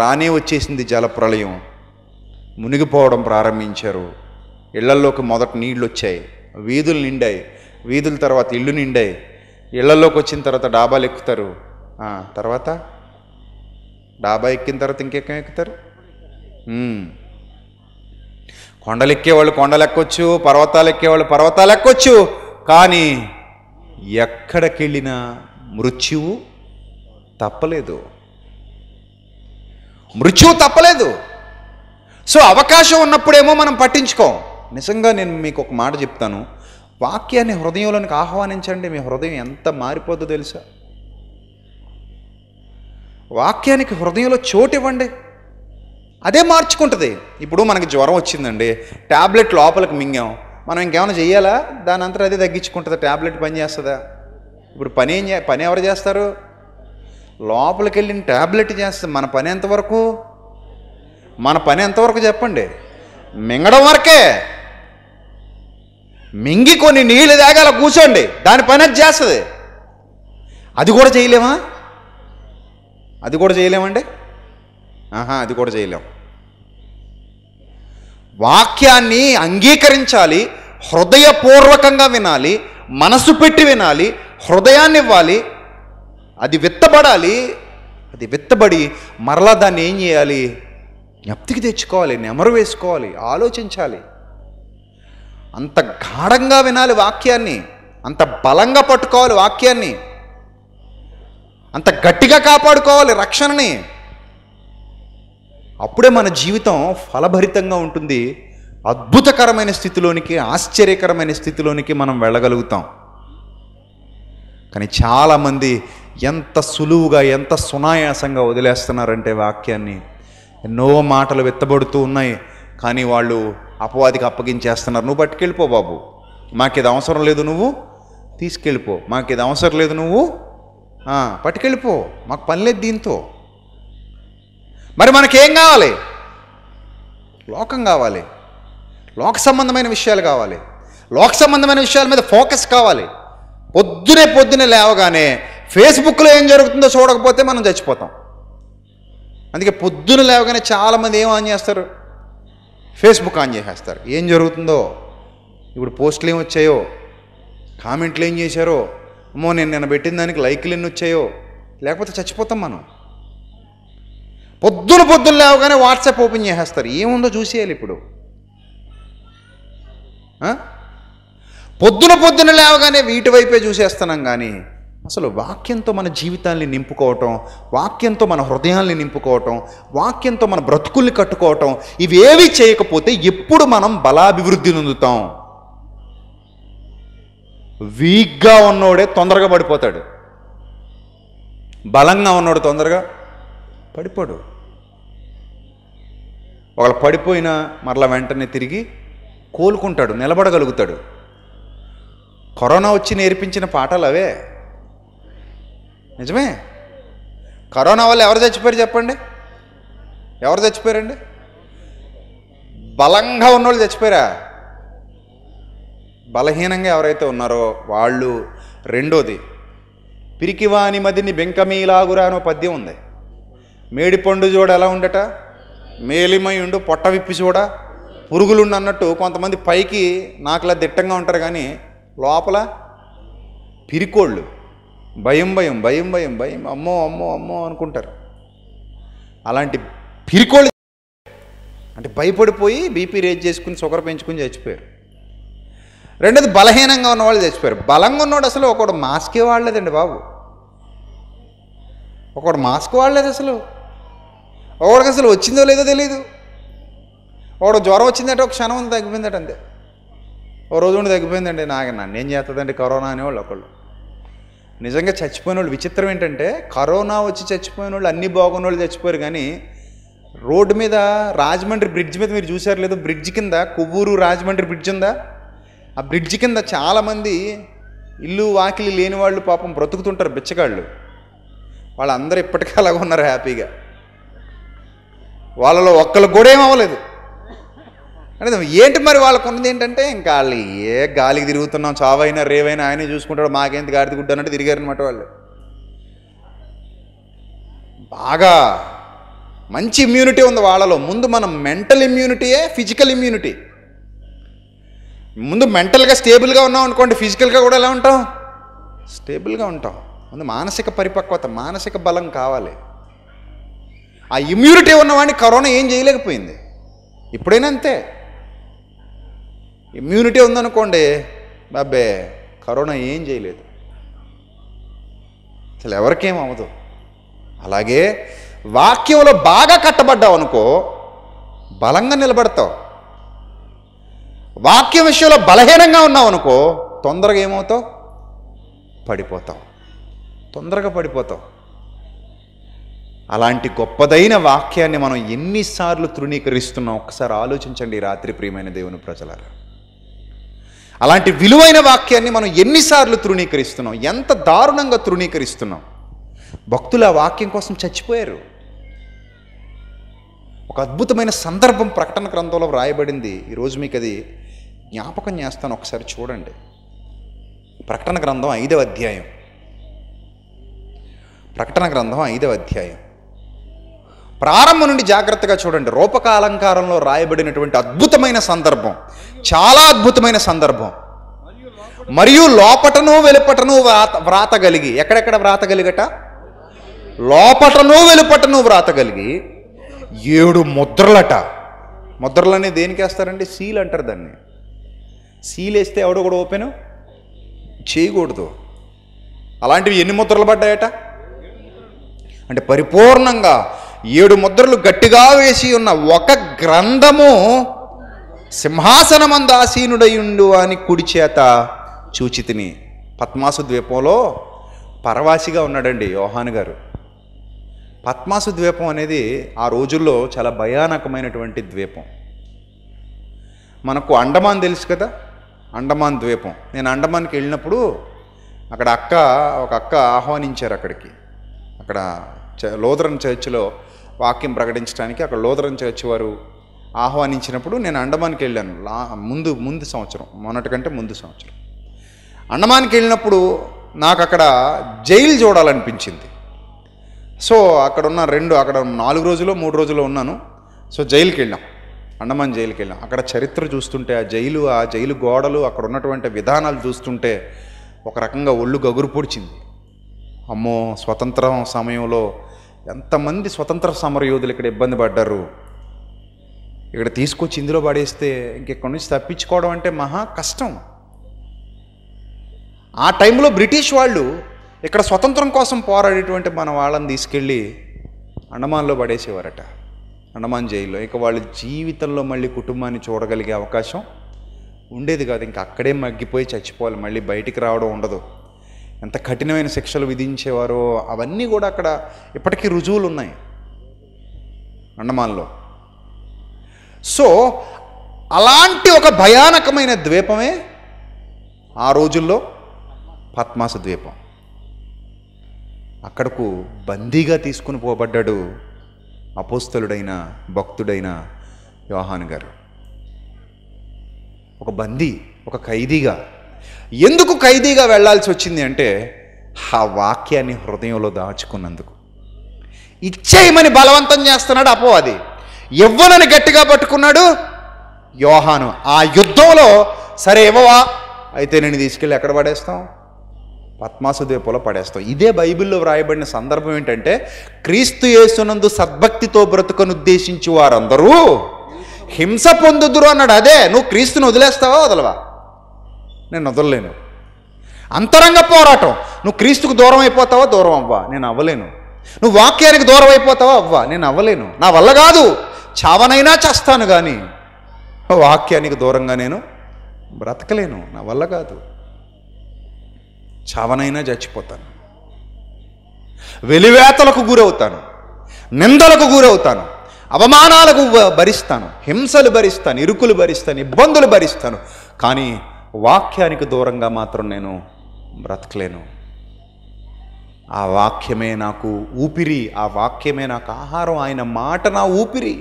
రానే వచ్చేసింది జలప్రలయం మునిగిపోవడం ప్రారంభించారు ఇళ్లలోకి మొదట నీళ్ళు వచ్చాయి వీధులు నిండాయి వీధుల తర్వాత ఇల్లు నిండాయి ఇళ్లలోకి వచ్చిన తర్వాత డాబాలు ఎక్కుతారు తర్వాత డాబా ఎక్కిన తర్వాత ఇంకెక్కడ ఎక్కుతారు కొండలు ఎక్కేవాళ్ళు కొండలు ఎక్కొచ్చు పర్వతాలు ఎక్కేవాళ్ళు పర్వతాలు ఎక్కొచ్చు కానీ ఎక్కడికెళ్ళినా మృత్యువు తప్పలేదు మృత్యువు తప్పలేదు సో అవకాశం ఉన్నప్పుడేమో మనం పట్టించుకోం నిజంగా నేను మీకు ఒక మాట చెప్తాను వాక్యాన్ని హృదయంలోనికి ఆహ్వానించండి మీ హృదయం ఎంత మారిపోద్దో తెలుసా వాక్యానికి హృదయంలో చోటు ఇవ్వండి అదే మార్చుకుంటుంది ఇప్పుడు మనకి జ్వరం వచ్చిందండి ట్యాబ్లెట్ లోపలికి మింగాం మనం ఇంకేమైనా చేయాలా దాని అంతా అదే తగ్గించుకుంటుంది ట్యాబ్లెట్ పని చేస్తుందా ఇప్పుడు పని ఏం పని ఎవరు చేస్తారు లోపలికి వెళ్ళిన ట్యాబ్లెట్ చేస్తుంది మన పని ఎంతవరకు మన పని ఎంతవరకు చెప్పండి మింగడం వరకే మింగి కొన్ని నీళ్ళు తాగాల కూర్చోండి దాని పని అది చేస్తుంది అది కూడా చేయలేమా అది కూడా చేయలేమండి ఆహా అది కూడా చేయలేము వాక్యాన్ని అంగీకరించాలి హృదయపూర్వకంగా వినాలి మనసు పెట్టి వినాలి హృదయాన్ని ఇవ్వాలి అది విత్తబడాలి అది విత్తబడి మరలా దాన్ని ఏం చేయాలి జ్ఞప్తికి తెచ్చుకోవాలి నెమరు వేసుకోవాలి ఆలోచించాలి అంత గాఢంగా వినాలి వాక్యాన్ని అంత బలంగా పట్టుకోవాలి వాక్యాన్ని అంత గట్టిగా కాపాడుకోవాలి రక్షణని అప్పుడే మన జీవితం ఫలభరితంగా ఉంటుంది అద్భుతకరమైన స్థితిలోనికి ఆశ్చర్యకరమైన స్థితిలోనికి మనం వెళ్ళగలుగుతాం కానీ చాలామంది ఎంత సులువుగా ఎంత సునాయాసంగా వదిలేస్తున్నారంటే వాక్యాన్ని ఎన్నో మాటలు వెత్తబడుతూ ఉన్నాయి కానీ వాళ్ళు అపవాదికి అప్పగించేస్తున్నారు నువ్వు పట్టుకెళ్ళిపో బాబు మాకు ఇది అవసరం లేదు నువ్వు తీసుకెళ్ళిపో మాకు ఇది అవసరం లేదు నువ్వు పట్టుకెళ్ళిపో మాకు పని లేదు దీంతో మరి మనకేం కావాలి లోకం కావాలి లోక సంబంధమైన విషయాలు కావాలి లోక సంబంధమైన విషయాల మీద ఫోకస్ కావాలి పొద్దునే పొద్దునే లేవగానే ఫేస్బుక్లో ఏం జరుగుతుందో చూడకపోతే మనం చచ్చిపోతాం అందుకే పొద్దున లేవగానే చాలామంది ఏం ఆన్ చేస్తారు ఫేస్బుక్ ఆన్ చేసేస్తారు ఏం జరుగుతుందో ఇప్పుడు పోస్టులు ఏం వచ్చాయో కామెంట్లు ఏం చేశారో అమ్మో నేను నిన్న పెట్టిన దానికి లైక్లు ఎన్ని వచ్చాయో లేకపోతే చచ్చిపోతాం మనం పొద్దున పొద్దున లేవగానే వాట్సాప్ ఓపెన్ చేసేస్తారు ఏముందో చూసేయాలి ఇప్పుడు పొద్దున పొద్దున లేవగానే వీటి వైపే చూసేస్తున్నాం కానీ అసలు వాక్యంతో మన జీవితాన్ని నింపుకోవటం వాక్యంతో మన హృదయాన్ని నింపుకోవటం వాక్యంతో మన బ్రతుకుల్ని కట్టుకోవటం ఇవేవి చేయకపోతే ఎప్పుడు మనం బలాభివృద్ధి నొందుతాం వీక్గా ఉన్నోడే తొందరగా పడిపోతాడు బలంగా ఉన్నాడు తొందరగా పడిపోడు ఒకళ్ళు పడిపోయినా మరలా వెంటనే తిరిగి కోలుకుంటాడు నిలబడగలుగుతాడు కరోనా వచ్చి నేర్పించిన పాఠాలు అవే నిజమే కరోనా వల్ల ఎవరు చచ్చిపోయారు చెప్పండి ఎవరు చచ్చిపోయారండి బలంగా ఉన్నోళ్ళు చచ్చిపోయారా బలహీనంగా ఎవరైతే ఉన్నారో వాళ్ళు రెండోది పిరికివాని మదిని బెంకమీలాగురా అనే పద్యం ఉంది మేడిపండు చూడ ఎలా ఉండట మేలిమై ఉండు పొట్ట విప్పి చూడ పురుగులుండు అన్నట్టు కొంతమంది పైకి నాకులా దిట్టంగా ఉంటారు కానీ లోపల పిరికోళ్ళు భయం భయం భయం భయం భయం అమ్మో అమ్మో అమ్మో అనుకుంటారు అలాంటి పిరికోళ్ళు అంటే భయపడిపోయి బీపీ రేజ్ చేసుకుని షుగర్ పెంచుకుని చచ్చిపోయారు రెండోది బలహీనంగా ఉన్నవాళ్ళు చచ్చిపోయారు బలంగా ఉన్నవాడు అసలు ఒకడు మాస్కే వాడలేదండి బాబు ఒకడు మాస్క్ వాడలేదు అసలు ఒకడికి అసలు వచ్చిందో లేదో తెలియదు ఒకడు జ్వరం వచ్చిందంటే ఒక క్షణం ఉంది తగ్గిపోయిందట అంతే ఓ రోజు ఉండి తగ్గిపోయిందండి నాకు నన్ను ఏం చేస్తుందండి కరోనా అనేవాళ్ళు ఒకళ్ళు నిజంగా చచ్చిపోయిన వాళ్ళు విచిత్రం ఏంటంటే కరోనా వచ్చి చచ్చిపోయిన వాళ్ళు అన్ని బాగున్న వాళ్ళు చచ్చిపోయారు కానీ రోడ్డు మీద రాజమండ్రి బ్రిడ్జ్ మీద మీరు చూసారు లేదు బ్రిడ్జ్ కింద కొవ్వూరు రాజమండ్రి బ్రిడ్జ్ ఉందా ఆ బ్రిడ్జ్ కింద చాలామంది ఇల్లు వాకిలి లేని వాళ్ళు పాపం బ్రతుకుతుంటారు బిచ్చగాళ్ళు వాళ్ళందరూ ఇప్పటికే అలాగ ఉన్నారు హ్యాపీగా వాళ్ళలో ఒక్కళ్ళకి కూడా ఏం అవ్వలేదు అంటే ఏంటి మరి వాళ్ళకు ఉన్నది ఏంటంటే ఇంకా వాళ్ళు ఏ గాలికి తిరుగుతున్నాం చావైనా రేవైనా ఆయనే చూసుకుంటాడు మాకేంటి గాడిది గుడ్డ అన్నట్టు తిరిగారనమాట వాళ్ళు బాగా మంచి ఇమ్యూనిటీ ఉంది వాళ్ళలో ముందు మనం మెంటల్ ఇమ్యూనిటీయే ఫిజికల్ ఇమ్యూనిటీ ముందు మెంటల్గా స్టేబుల్గా ఉన్నాం అనుకోండి ఫిజికల్గా కూడా ఎలా ఉంటాం స్టేబుల్గా ఉంటాం ముందు మానసిక పరిపక్వత మానసిక బలం కావాలి ఆ ఇమ్యూనిటీ ఉన్నవాడిని కరోనా ఏం చేయలేకపోయింది ఇప్పుడైనా అంతే ఇమ్యూనిటీ ఉందనుకోండి అబ్బే కరోనా ఏం చేయలేదు అసలు ఎవరికేం అవ్వదు అలాగే వాక్యంలో బాగా కట్టబడ్డావు అనుకో బలంగా నిలబడతావు వాక్యం విషయంలో బలహీనంగా ఉన్నావు అనుకో తొందరగా ఏమవుతావు పడిపోతావు తొందరగా పడిపోతావు అలాంటి గొప్పదైన వాక్యాన్ని మనం ఎన్నిసార్లు తృణీకరిస్తున్నాం ఒక్కసారి ఆలోచించండి రాత్రి ప్రియమైన దేవుని ప్రజలారా అలాంటి విలువైన వాక్యాన్ని మనం ఎన్నిసార్లు తృణీకరిస్తున్నాం ఎంత దారుణంగా తృణీకరిస్తున్నాం భక్తులు ఆ వాక్యం కోసం చచ్చిపోయారు ఒక అద్భుతమైన సందర్భం ప్రకటన గ్రంథంలో వ్రాయబడింది ఈరోజు మీకు అది జ్ఞాపకం చేస్తాను ఒకసారి చూడండి ప్రకటన గ్రంథం ఐదవ అధ్యాయం ప్రకటన గ్రంథం ఐదవ అధ్యాయం ప్రారంభం నుండి జాగ్రత్తగా చూడండి రూపకాలంకారంలో రాయబడినటువంటి అద్భుతమైన సందర్భం చాలా అద్భుతమైన సందర్భం మరియు లోపటను వెలుపటను వ్రాత వ్రాతగలిగి ఎక్కడెక్కడ వ్రాతగలిగట లోపటను వెలుపటను వ్రాతగలిగి ఏడు ముద్రలట ముద్రలనే దేనికి వేస్తారండి సీల్ అంటారు దాన్ని సీల్ వేస్తే ఎవడో కూడా ఓపెను చేయకూడదు అలాంటివి ఎన్ని ముద్రలు పడ్డాయట అంటే పరిపూర్ణంగా ఏడు ముద్రలు గట్టిగా వేసి ఉన్న ఒక గ్రంథము సింహాసనమందాసీనుడయుండు అని కుడి చేత చూచితిని పద్మాసు ద్వీపంలో పరవాసిగా ఉన్నాడండి యోహాన్ గారు పద్మాసు ద్వీపం అనేది ఆ రోజుల్లో చాలా భయానకమైనటువంటి ద్వీపం మనకు అండమాన్ తెలుసు కదా అండమాన్ ద్వీపం నేను అండమాన్కి వెళ్ళినప్పుడు అక్కడ అక్క ఒక అక్క ఆహ్వానించారు అక్కడికి అక్కడ లోదరన్ చర్చిలో వాక్యం ప్రకటించడానికి అక్కడ లోదరం చర్చి వారు ఆహ్వానించినప్పుడు నేను అండమాన్కి వెళ్ళాను లా ముందు ముందు సంవత్సరం మొన్నటికంటే ముందు సంవత్సరం అండమాన్కి వెళ్ళినప్పుడు నాకు అక్కడ జైలు చూడాలనిపించింది సో అక్కడ ఉన్న రెండు అక్కడ నాలుగు రోజులు మూడు రోజులు ఉన్నాను సో జైలుకి వెళ్ళాం అండమాన్ జైలుకి వెళ్ళాం అక్కడ చరిత్ర చూస్తుంటే ఆ జైలు ఆ జైలు గోడలు అక్కడ ఉన్నటువంటి విధానాలు చూస్తుంటే ఒక రకంగా ఒళ్ళు గగురు పొడిచింది అమ్మో స్వతంత్రం సమయంలో ఎంతమంది స్వతంత్ర సమరయోధులు ఇక్కడ ఇబ్బంది పడ్డారు ఇక్కడ తీసుకొచ్చి ఇందులో పడేస్తే ఇంకెక్కడి నుంచి తప్పించుకోవడం అంటే మహా కష్టం ఆ టైంలో బ్రిటిష్ వాళ్ళు ఇక్కడ స్వతంత్రం కోసం పోరాడేటువంటి మన వాళ్ళని తీసుకెళ్ళి అండమాన్లో పడేసేవారట అండమాన్ జైల్లో ఇక వాళ్ళ జీవితంలో మళ్ళీ కుటుంబాన్ని చూడగలిగే అవకాశం ఉండేది కాదు ఇంకా అక్కడే మగ్గిపోయి చచ్చిపోవాలి మళ్ళీ బయటికి రావడం ఉండదు ఎంత కఠినమైన శిక్షలు విధించేవారో అవన్నీ కూడా అక్కడ ఇప్పటికీ రుజువులు ఉన్నాయి అండమాన్లో సో అలాంటి ఒక భయానకమైన ద్వీపమే ఆ రోజుల్లో పద్మాస ద్వీపం అక్కడకు బందీగా తీసుకుని పోబడ్డాడు అపోస్తలుడైన భక్తుడైన యోహాన్ గారు ఒక బందీ ఒక ఖైదీగా ఎందుకు ఖైదీగా వెళ్లాల్సి వచ్చింది అంటే ఆ వాక్యాన్ని హృదయంలో దాచుకున్నందుకు ఇచ్చేయమని బలవంతం చేస్తున్నాడు అపో అది ఎవ్వనని గట్టిగా పట్టుకున్నాడు యోహాను ఆ యుద్ధంలో సరే ఇవ్వవా అయితే నేను తీసుకెళ్ళి ఎక్కడ పడేస్తాం పద్మాసు ద్వీపంలో పడేస్తాం ఇదే బైబిల్లో వ్రాయబడిన సందర్భం ఏంటంటే క్రీస్తు యేసునందు సద్భక్తితో బ్రతుకను ఉద్దేశించి వారందరూ హింస పొందుదురు అన్నాడు అదే నువ్వు క్రీస్తుని వదిలేస్తావా వదలవా నేను వదలలేను అంతరంగ పోరాటం నువ్వు క్రీస్తుకు దూరం అయిపోతావా దూరం అవ్వా నేను అవ్వలేను నువ్వు వాక్యానికి దూరం అయిపోతావా అవ్వా నేను అవ్వలేను నా వల్ల కాదు చావనైనా చేస్తాను కానీ వాక్యానికి దూరంగా నేను బ్రతకలేను నా వల్ల కాదు చావనైనా చచ్చిపోతాను వెలివేతలకు గురవుతాను నిందలకు గురవుతాను అవమానాలకు భరిస్తాను హింసలు భరిస్తాను ఇరుకులు భరిస్తాను ఇబ్బందులు భరిస్తాను కానీ వాక్యానికి దూరంగా మాత్రం నేను బ్రతకలేను ఆ వాక్యమే నాకు ఊపిరి ఆ వాక్యమే నాకు ఆహారం ఆయన మాట నా ఊపిరి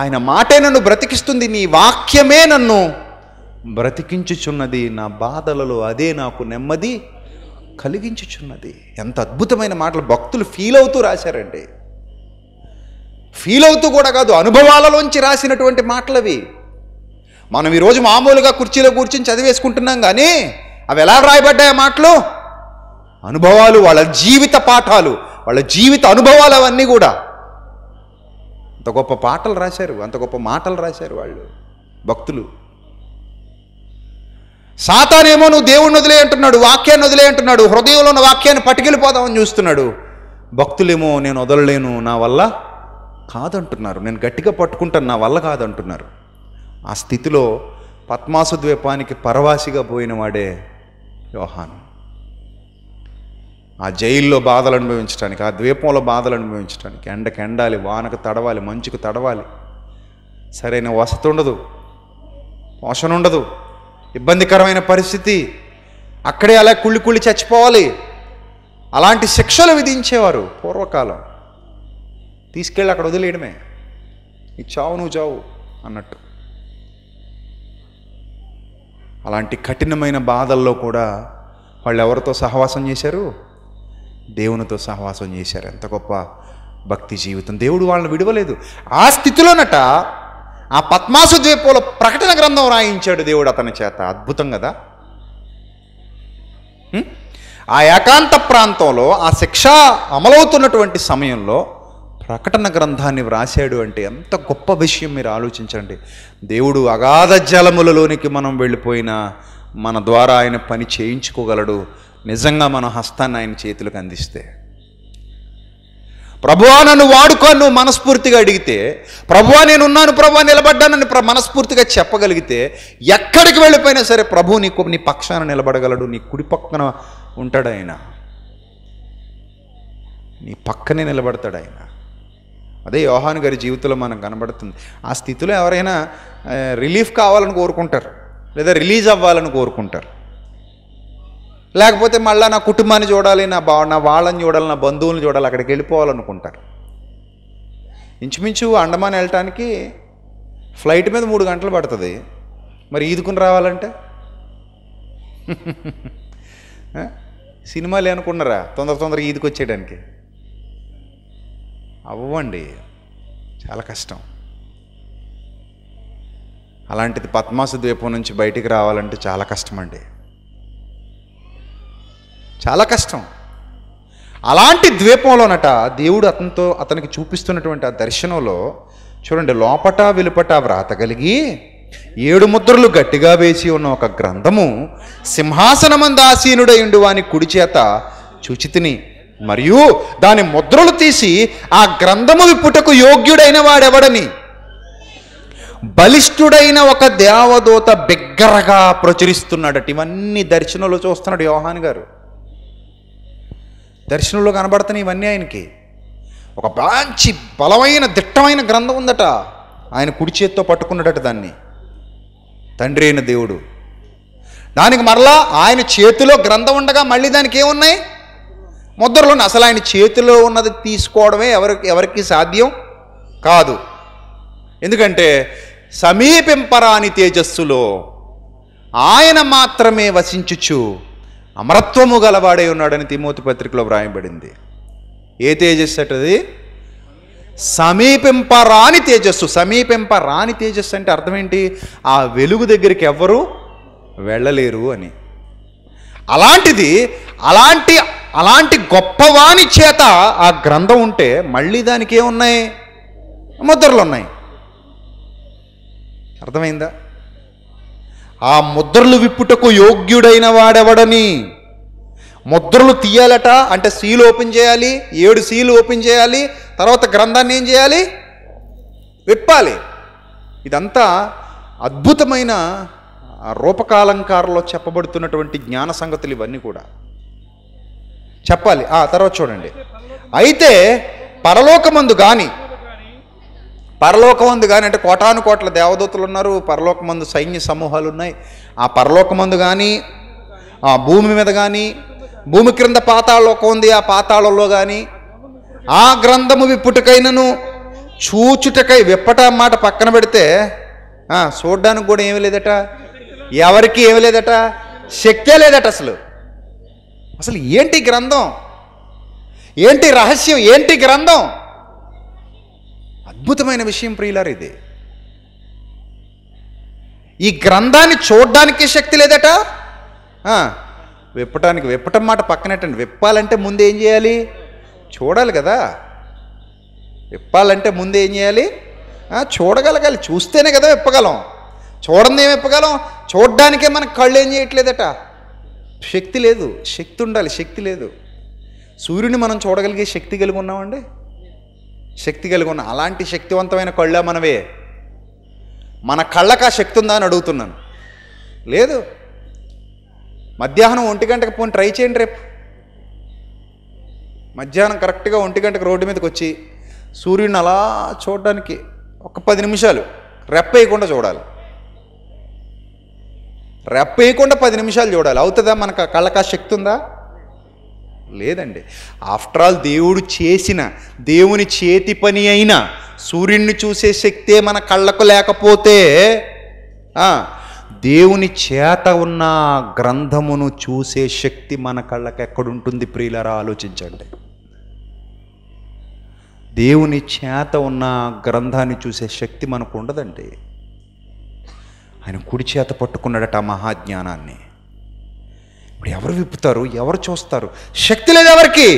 ఆయన మాటే నన్ను బ్రతికిస్తుంది నీ వాక్యమే నన్ను బ్రతికించుచున్నది నా బాధలలో అదే నాకు నెమ్మది కలిగించుచున్నది ఎంత అద్భుతమైన మాటలు భక్తులు ఫీల్ అవుతూ రాశారండి ఫీల్ అవుతూ కూడా కాదు అనుభవాలలోంచి రాసినటువంటి మాటలవి మనం ఈరోజు మామూలుగా కుర్చీలో కూర్చొని చదివేసుకుంటున్నాం కానీ అవి ఎలా రాయబడ్డాయి మాటలు అనుభవాలు వాళ్ళ జీవిత పాఠాలు వాళ్ళ జీవిత అనుభవాలు అవన్నీ కూడా అంత గొప్ప పాటలు రాశారు అంత గొప్ప మాటలు రాశారు వాళ్ళు భక్తులు సాతానేమో నువ్వు దేవుణ్ణి వదిలే అంటున్నాడు వాక్యాన్ని వదిలే అంటున్నాడు హృదయంలో ఉన్న వాక్యాన్ని పట్టుకెళ్ళిపోదామని చూస్తున్నాడు భక్తులేమో నేను వదలలేను నా వల్ల కాదంటున్నారు నేను గట్టిగా పట్టుకుంటాను నా వల్ల కాదంటున్నారు ఆ స్థితిలో పద్మాసు ద్వీపానికి పరవాసిగా పోయిన వాడే యోహాను ఆ జైల్లో బాధలు అనుభవించడానికి ఆ ద్వీపంలో బాధలు అనుభవించడానికి ఎండకు ఎండాలి వానకు తడవాలి మంచుకు తడవాలి సరైన వసతి ఉండదు పోషణ ఉండదు ఇబ్బందికరమైన పరిస్థితి అక్కడే అలా కుళ్ళి కుళ్ళి చచ్చిపోవాలి అలాంటి శిక్షలు విధించేవారు పూర్వకాలం తీసుకెళ్ళి అక్కడ వదిలేయడమే ఈ చావు నువ్వు చావు అన్నట్టు అలాంటి కఠినమైన బాధల్లో కూడా వాళ్ళు ఎవరితో సహవాసం చేశారు దేవునితో సహవాసం చేశారు ఎంత గొప్ప భక్తి జీవితం దేవుడు వాళ్ళని విడవలేదు ఆ స్థితిలోనట ఆ పద్మాసు ద్వీపంలో ప్రకటన గ్రంథం రాయించాడు దేవుడు అతని చేత అద్భుతం కదా ఆ ఏకాంత ప్రాంతంలో ఆ శిక్ష అమలవుతున్నటువంటి సమయంలో ప్రకటన గ్రంథాన్ని వ్రాసాడు అంటే ఎంత గొప్ప విషయం మీరు ఆలోచించండి దేవుడు అగాధ జలములలోనికి మనం వెళ్ళిపోయినా మన ద్వారా ఆయన పని చేయించుకోగలడు నిజంగా మన హస్తాన్ని ఆయన చేతులకు అందిస్తే ప్రభువా నన్ను వాడుకో నువ్వు మనస్ఫూర్తిగా అడిగితే ప్రభువా నేనున్నాను ప్రభువా నిలబడ్డానని ప్ర మనస్ఫూర్తిగా చెప్పగలిగితే ఎక్కడికి వెళ్ళిపోయినా సరే ప్రభు నీ నీ పక్షాన నిలబడగలడు నీ కుడి పక్కన ఉంటాడు ఆయన నీ పక్కనే నిలబడతాడు ఆయన అదే యోహాన్ గారి జీవితంలో మనం కనబడుతుంది ఆ స్థితిలో ఎవరైనా రిలీఫ్ కావాలని కోరుకుంటారు లేదా రిలీజ్ అవ్వాలని కోరుకుంటారు లేకపోతే మళ్ళీ నా కుటుంబాన్ని చూడాలి నా బా నా వాళ్ళని చూడాలి నా బంధువులను చూడాలి అక్కడికి వెళ్ళిపోవాలనుకుంటారు ఇంచుమించు అండమాన్ వెళ్ళటానికి ఫ్లైట్ మీద మూడు గంటలు పడుతుంది మరి ఈదుకుని రావాలంటే సినిమాలు అనుకున్నారా తొందర తొందరగా ఈదుకొచ్చేయడానికి అవ్వండి చాలా కష్టం అలాంటిది పద్మాసు ద్వీపం నుంచి బయటికి రావాలంటే చాలా కష్టం అండి చాలా కష్టం అలాంటి ద్వీపంలోనట దేవుడు అతనితో అతనికి చూపిస్తున్నటువంటి ఆ దర్శనంలో చూడండి లోపట వెలుపట వ్రాత కలిగి ఏడు ముద్రలు గట్టిగా వేసి ఉన్న ఒక గ్రంథము సింహాసనమందాసీనుడైండు ఉండు వాని కుడి చేత చూచితిని మరియు దాని ముద్రలు తీసి ఆ గ్రంథము విప్పుటకు యోగ్యుడైన వాడెవడని బలిష్ఠుడైన ఒక దేవదూత బిగ్గరగా ప్రచురిస్తున్నాడట ఇవన్నీ దర్శనంలో చూస్తున్నాడు యోహాన్ గారు దర్శనంలో కనబడుతున్నాయి ఇవన్నీ ఆయనకి ఒక మంచి బలమైన దిట్టమైన గ్రంథం ఉందట ఆయన కుడి చేత్తో పట్టుకున్నాడట దాన్ని తండ్రి అయిన దేవుడు దానికి మరలా ఆయన చేతిలో గ్రంథం ఉండగా మళ్ళీ దానికి ఏమున్నాయి ముద్రలోని అసలు ఆయన చేతిలో ఉన్నది తీసుకోవడమే ఎవరికి ఎవరికి సాధ్యం కాదు ఎందుకంటే సమీపింపరాని తేజస్సులో ఆయన మాత్రమే వసించుచు అమరత్వము గలవాడై ఉన్నాడని తిమోతి పత్రికలో వ్రాయబడింది ఏ తేజస్సు అటది సమీపింపరాని తేజస్సు సమీపింపరాని తేజస్సు అంటే అర్థం ఏంటి ఆ వెలుగు దగ్గరికి ఎవ్వరూ వెళ్ళలేరు అని అలాంటిది అలాంటి అలాంటి గొప్పవాణి చేత ఆ గ్రంథం ఉంటే మళ్ళీ దానికి ఏమున్నాయి ముద్రలు ఉన్నాయి అర్థమైందా ఆ ముద్రలు విప్పుటకు యోగ్యుడైన వాడెవడని ముద్రలు తీయాలట అంటే సీలు ఓపెన్ చేయాలి ఏడు సీలు ఓపెన్ చేయాలి తర్వాత గ్రంథాన్ని ఏం చేయాలి విప్పాలి ఇదంతా అద్భుతమైన రూపకాలంకారంలో చెప్పబడుతున్నటువంటి జ్ఞాన సంగతులు ఇవన్నీ కూడా చెప్పాలి ఆ తర్వాత చూడండి అయితే పరలోకమందు కానీ పరలోకమందు కానీ అంటే కోటాను కోట్ల దేవదూతలు ఉన్నారు పరలోకమందు సైన్య సమూహాలు ఉన్నాయి ఆ పరలోకమందు కానీ ఆ భూమి మీద కానీ భూమి క్రింద పాతాళలోకం ఉంది ఆ పాతాళలో కానీ ఆ గ్రంథము విప్పుటకైనను చూచుటకై విప్పట మాట పక్కన పెడితే చూడడానికి కూడా ఏమి లేదట ఎవరికి ఏమి లేదట శక్తే లేదట అసలు అసలు ఏంటి గ్రంథం ఏంటి రహస్యం ఏంటి గ్రంథం అద్భుతమైన విషయం ప్రియులారు ఇది ఈ గ్రంథాన్ని చూడడానికి శక్తి లేదట విప్పటానికి విప్పటం మాట పక్కనట్టండి విప్పాలంటే ముందు ఏం చేయాలి చూడాలి కదా విప్పాలంటే ముందు ఏం చేయాలి చూడగలగాలి చూస్తేనే కదా విప్పగలం చూడండి ఏం విప్పగలం చూడడానికే మనకు కళ్ళు ఏం చేయట్లేదట శక్తి లేదు శక్తి ఉండాలి శక్తి లేదు సూర్యుని మనం చూడగలిగే శక్తి కలిగి ఉన్నామండి శక్తి కలిగి ఉన్నాం అలాంటి శక్తివంతమైన కళ్ళ మనవే మన కళ్ళకు ఆ శక్తి ఉందా అని అడుగుతున్నాను లేదు మధ్యాహ్నం ఒంటి గంటకు పోని ట్రై చేయండి రేపు మధ్యాహ్నం కరెక్ట్గా ఒంటి గంటకు రోడ్డు మీదకి వచ్చి సూర్యుని అలా చూడడానికి ఒక పది నిమిషాలు రెప్ప వేయకుండా చూడాలి రెప్పేయకుండా పది నిమిషాలు చూడాలి అవుతుందా మనకు కళ్ళకా శక్తి ఉందా లేదండి ఆఫ్టర్ ఆల్ దేవుడు చేసిన దేవుని చేతి పని అయినా సూర్యుడిని చూసే శక్తే మన కళ్ళకు లేకపోతే దేవుని చేత ఉన్న గ్రంథమును చూసే శక్తి మన కళ్ళకు ఎక్కడుంటుంది ప్రియులరా ఆలోచించండి దేవుని చేత ఉన్న గ్రంథాన్ని చూసే శక్తి మనకు ఉండదండి ఆయన కుడి చేత పట్టుకున్నాడట ఆ మహాజ్ఞానాన్ని ఇప్పుడు ఎవరు విప్పుతారు ఎవరు చూస్తారు శక్తి లేదు ఎవరికి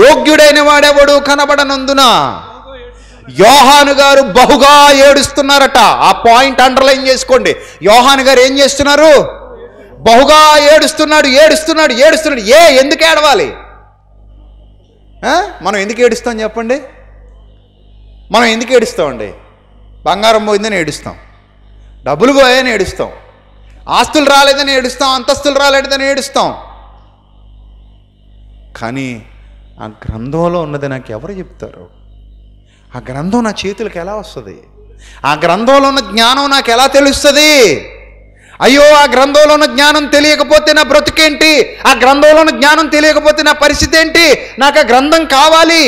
యోగ్యుడైన వాడెవడు కనబడనందున యోహాను గారు బహుగా ఏడుస్తున్నారట ఆ పాయింట్ అండర్లైన్ చేసుకోండి యోహాను గారు ఏం చేస్తున్నారు బహుగా ఏడుస్తున్నాడు ఏడుస్తున్నాడు ఏడుస్తున్నాడు ఏ ఎందుకు ఏడవాలి మనం ఎందుకు ఏడుస్తాం చెప్పండి మనం ఎందుకు ఏడుస్తామండి బంగారం పోయిందని ఏడుస్తాం డబ్బులు పోయాయని ఏడుస్తాం ఆస్తులు రాలేదని ఏడుస్తాం అంతస్తులు రాలేదని ఏడుస్తాం కానీ ఆ గ్రంథంలో ఉన్నది నాకు ఎవరు చెప్తారు ఆ గ్రంథం నా చేతులకు ఎలా వస్తుంది ఆ గ్రంథంలో ఉన్న జ్ఞానం నాకు ఎలా తెలుస్తుంది అయ్యో ఆ గ్రంథంలో ఉన్న జ్ఞానం తెలియకపోతే నా బ్రతుకేంటి ఆ గ్రంథంలో ఉన్న జ్ఞానం తెలియకపోతే నా పరిస్థితి ఏంటి నాకు ఆ గ్రంథం కావాలి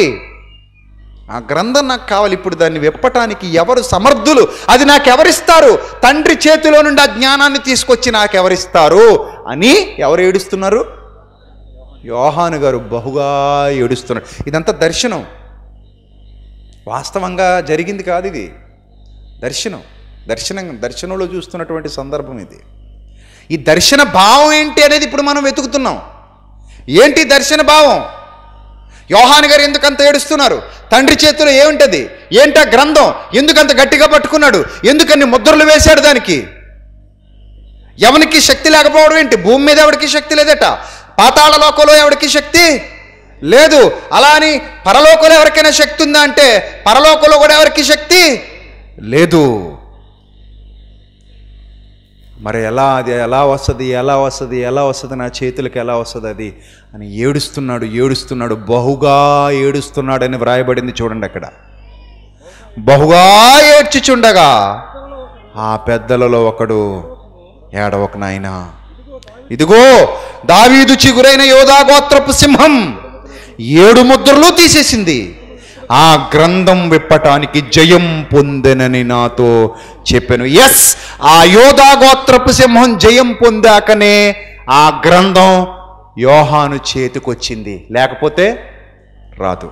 ఆ గ్రంథం నాకు కావాలి ఇప్పుడు దాన్ని విప్పటానికి ఎవరు సమర్థులు అది నాకు ఎవరిస్తారు తండ్రి చేతిలో నుండి ఆ జ్ఞానాన్ని తీసుకొచ్చి నాకు ఎవరిస్తారు అని ఎవరు ఏడుస్తున్నారు యోహాను గారు బహుగా ఏడుస్తున్నారు ఇదంతా దర్శనం వాస్తవంగా జరిగింది కాదు ఇది దర్శనం దర్శనం దర్శనంలో చూస్తున్నటువంటి సందర్భం ఇది ఈ దర్శన భావం ఏంటి అనేది ఇప్పుడు మనం వెతుకుతున్నాం ఏంటి దర్శన భావం యోహాన్ గారు ఎందుకంత ఏడుస్తున్నారు తండ్రి చేతిలో ఏముంటుంది ఏంటా గ్రంథం ఎందుకంత గట్టిగా పట్టుకున్నాడు ఎందుకన్ని ముద్రలు వేశాడు దానికి ఎవరికి శక్తి లేకపోవడం ఏంటి భూమి మీద ఎవరికి శక్తి లేదట పాతాళ లోకంలో ఎవరికి శక్తి లేదు అలా అని పరలోకంలో ఎవరికైనా శక్తి ఉందా అంటే పరలోకంలో కూడా ఎవరికి శక్తి లేదు మరి ఎలా అది ఎలా వస్తుంది ఎలా వస్తుంది ఎలా వస్తుంది నా చేతులకు ఎలా వస్తుంది అది అని ఏడుస్తున్నాడు ఏడుస్తున్నాడు బహుగా ఏడుస్తున్నాడని వ్రాయబడింది చూడండి అక్కడ బహుగా ఏడ్చిచుండగా ఆ పెద్దలలో ఒకడు ఏడవక నాయన ఇదిగో దావీదు చిగురైన యోధా గోత్రపు సింహం ఏడు ముద్రలు తీసేసింది ఆ గ్రంథం విప్పటానికి జయం పొందెనని నాతో చెప్పాను ఎస్ ఆ యోధా గోత్రపు సింహం జయం పొందాకనే ఆ గ్రంథం యోహాను చేతికొచ్చింది లేకపోతే రాదు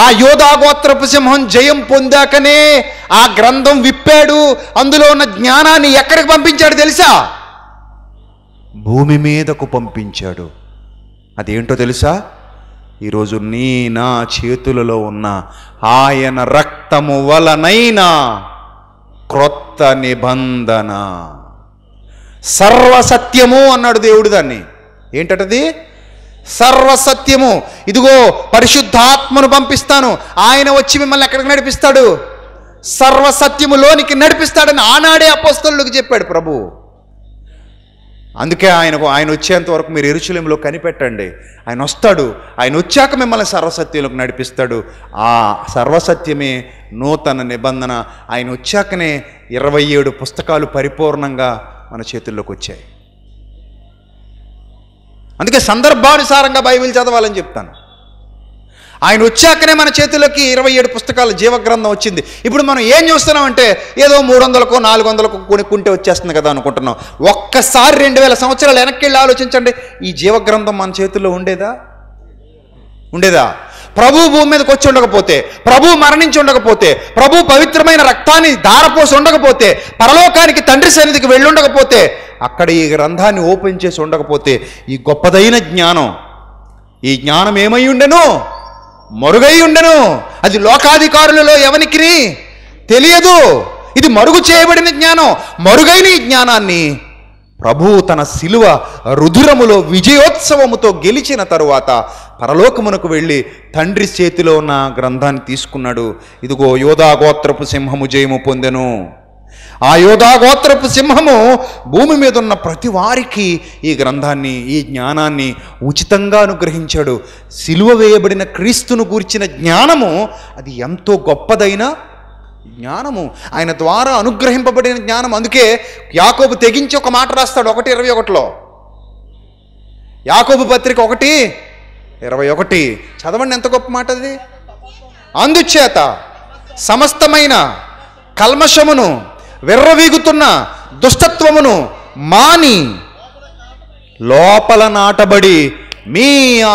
ఆ యోధాగోత్రపు సింహం జయం పొందాకనే ఆ గ్రంథం విప్పాడు అందులో ఉన్న జ్ఞానాన్ని ఎక్కడికి పంపించాడు తెలుసా భూమి మీదకు పంపించాడు అదేంటో తెలుసా ఈరోజు నీ నా చేతులలో ఉన్న ఆయన రక్తము వలనైనా క్రొత్త నిబంధన సర్వసత్యము అన్నాడు దేవుడు దాన్ని ఏంటది సర్వసత్యము ఇదిగో పరిశుద్ధాత్మను పంపిస్తాను ఆయన వచ్చి మిమ్మల్ని ఎక్కడికి నడిపిస్తాడు లోనికి నడిపిస్తాడని ఆనాడే అపోస్తలుడికి చెప్పాడు ప్రభువు అందుకే ఆయనకు ఆయన వచ్చేంత వరకు మీరు ఎరుచులంలో కనిపెట్టండి ఆయన వస్తాడు ఆయన వచ్చాక మిమ్మల్ని సర్వసత్యంలోకి నడిపిస్తాడు ఆ సర్వసత్యమే నూతన నిబంధన ఆయన వచ్చాకనే ఇరవై ఏడు పుస్తకాలు పరిపూర్ణంగా మన చేతుల్లోకి వచ్చాయి అందుకే సందర్భానుసారంగా బైబిల్ చదవాలని చెప్తాను ఆయన వచ్చాకనే మన చేతిలోకి ఇరవై ఏడు పుస్తకాల జీవగ్రంథం వచ్చింది ఇప్పుడు మనం ఏం చూస్తున్నామంటే ఏదో మూడు వందలకు నాలుగు వందలకు కొనుక్కుంటే వచ్చేస్తుంది కదా అనుకుంటున్నాం ఒక్కసారి రెండు వేల సంవత్సరాలు వెనక్కి వెళ్ళి ఆలోచించండి ఈ జీవగ్రంథం మన చేతుల్లో ఉండేదా ఉండేదా ప్రభు భూమి మీదకి వచ్చి ఉండకపోతే ప్రభు మరణించి ఉండకపోతే ప్రభు పవిత్రమైన రక్తాన్ని దారపోసి ఉండకపోతే పరలోకానికి తండ్రి సన్నిధికి వెళ్ళుండకపోతే అక్కడ ఈ గ్రంథాన్ని ఓపెన్ చేసి ఉండకపోతే ఈ గొప్పదైన జ్ఞానం ఈ జ్ఞానం ఏమై ఉండెనో మరుగై ఉండను అది లోకాధికారులలో ఎవనికి తెలియదు ఇది మరుగు చేయబడిన జ్ఞానం మరుగైన ఈ జ్ఞానాన్ని ప్రభువు తన శిలువ రుధిరములో విజయోత్సవముతో గెలిచిన తరువాత పరలోకమునకు వెళ్ళి తండ్రి చేతిలో ఉన్న గ్రంథాన్ని తీసుకున్నాడు ఇదిగో యోధాగోత్రపు సింహము జయము పొందెను ఆ యోధాగోత్రపు సింహము భూమి మీద ఉన్న ప్రతి వారికి ఈ గ్రంథాన్ని ఈ జ్ఞానాన్ని ఉచితంగా అనుగ్రహించాడు సిలువ వేయబడిన క్రీస్తును గూర్చిన జ్ఞానము అది ఎంతో గొప్పదైన జ్ఞానము ఆయన ద్వారా అనుగ్రహింపబడిన జ్ఞానం అందుకే యాకోబు తెగించి ఒక మాట రాస్తాడు ఒకటి ఇరవై ఒకటిలో యాకోబు పత్రిక ఒకటి ఇరవై ఒకటి చదవండి ఎంత గొప్ప మాట అది అందుచేత సమస్తమైన కల్మషమును విర్రవీగుతున్న దుష్టత్వమును మాని లోపల నాటబడి మీ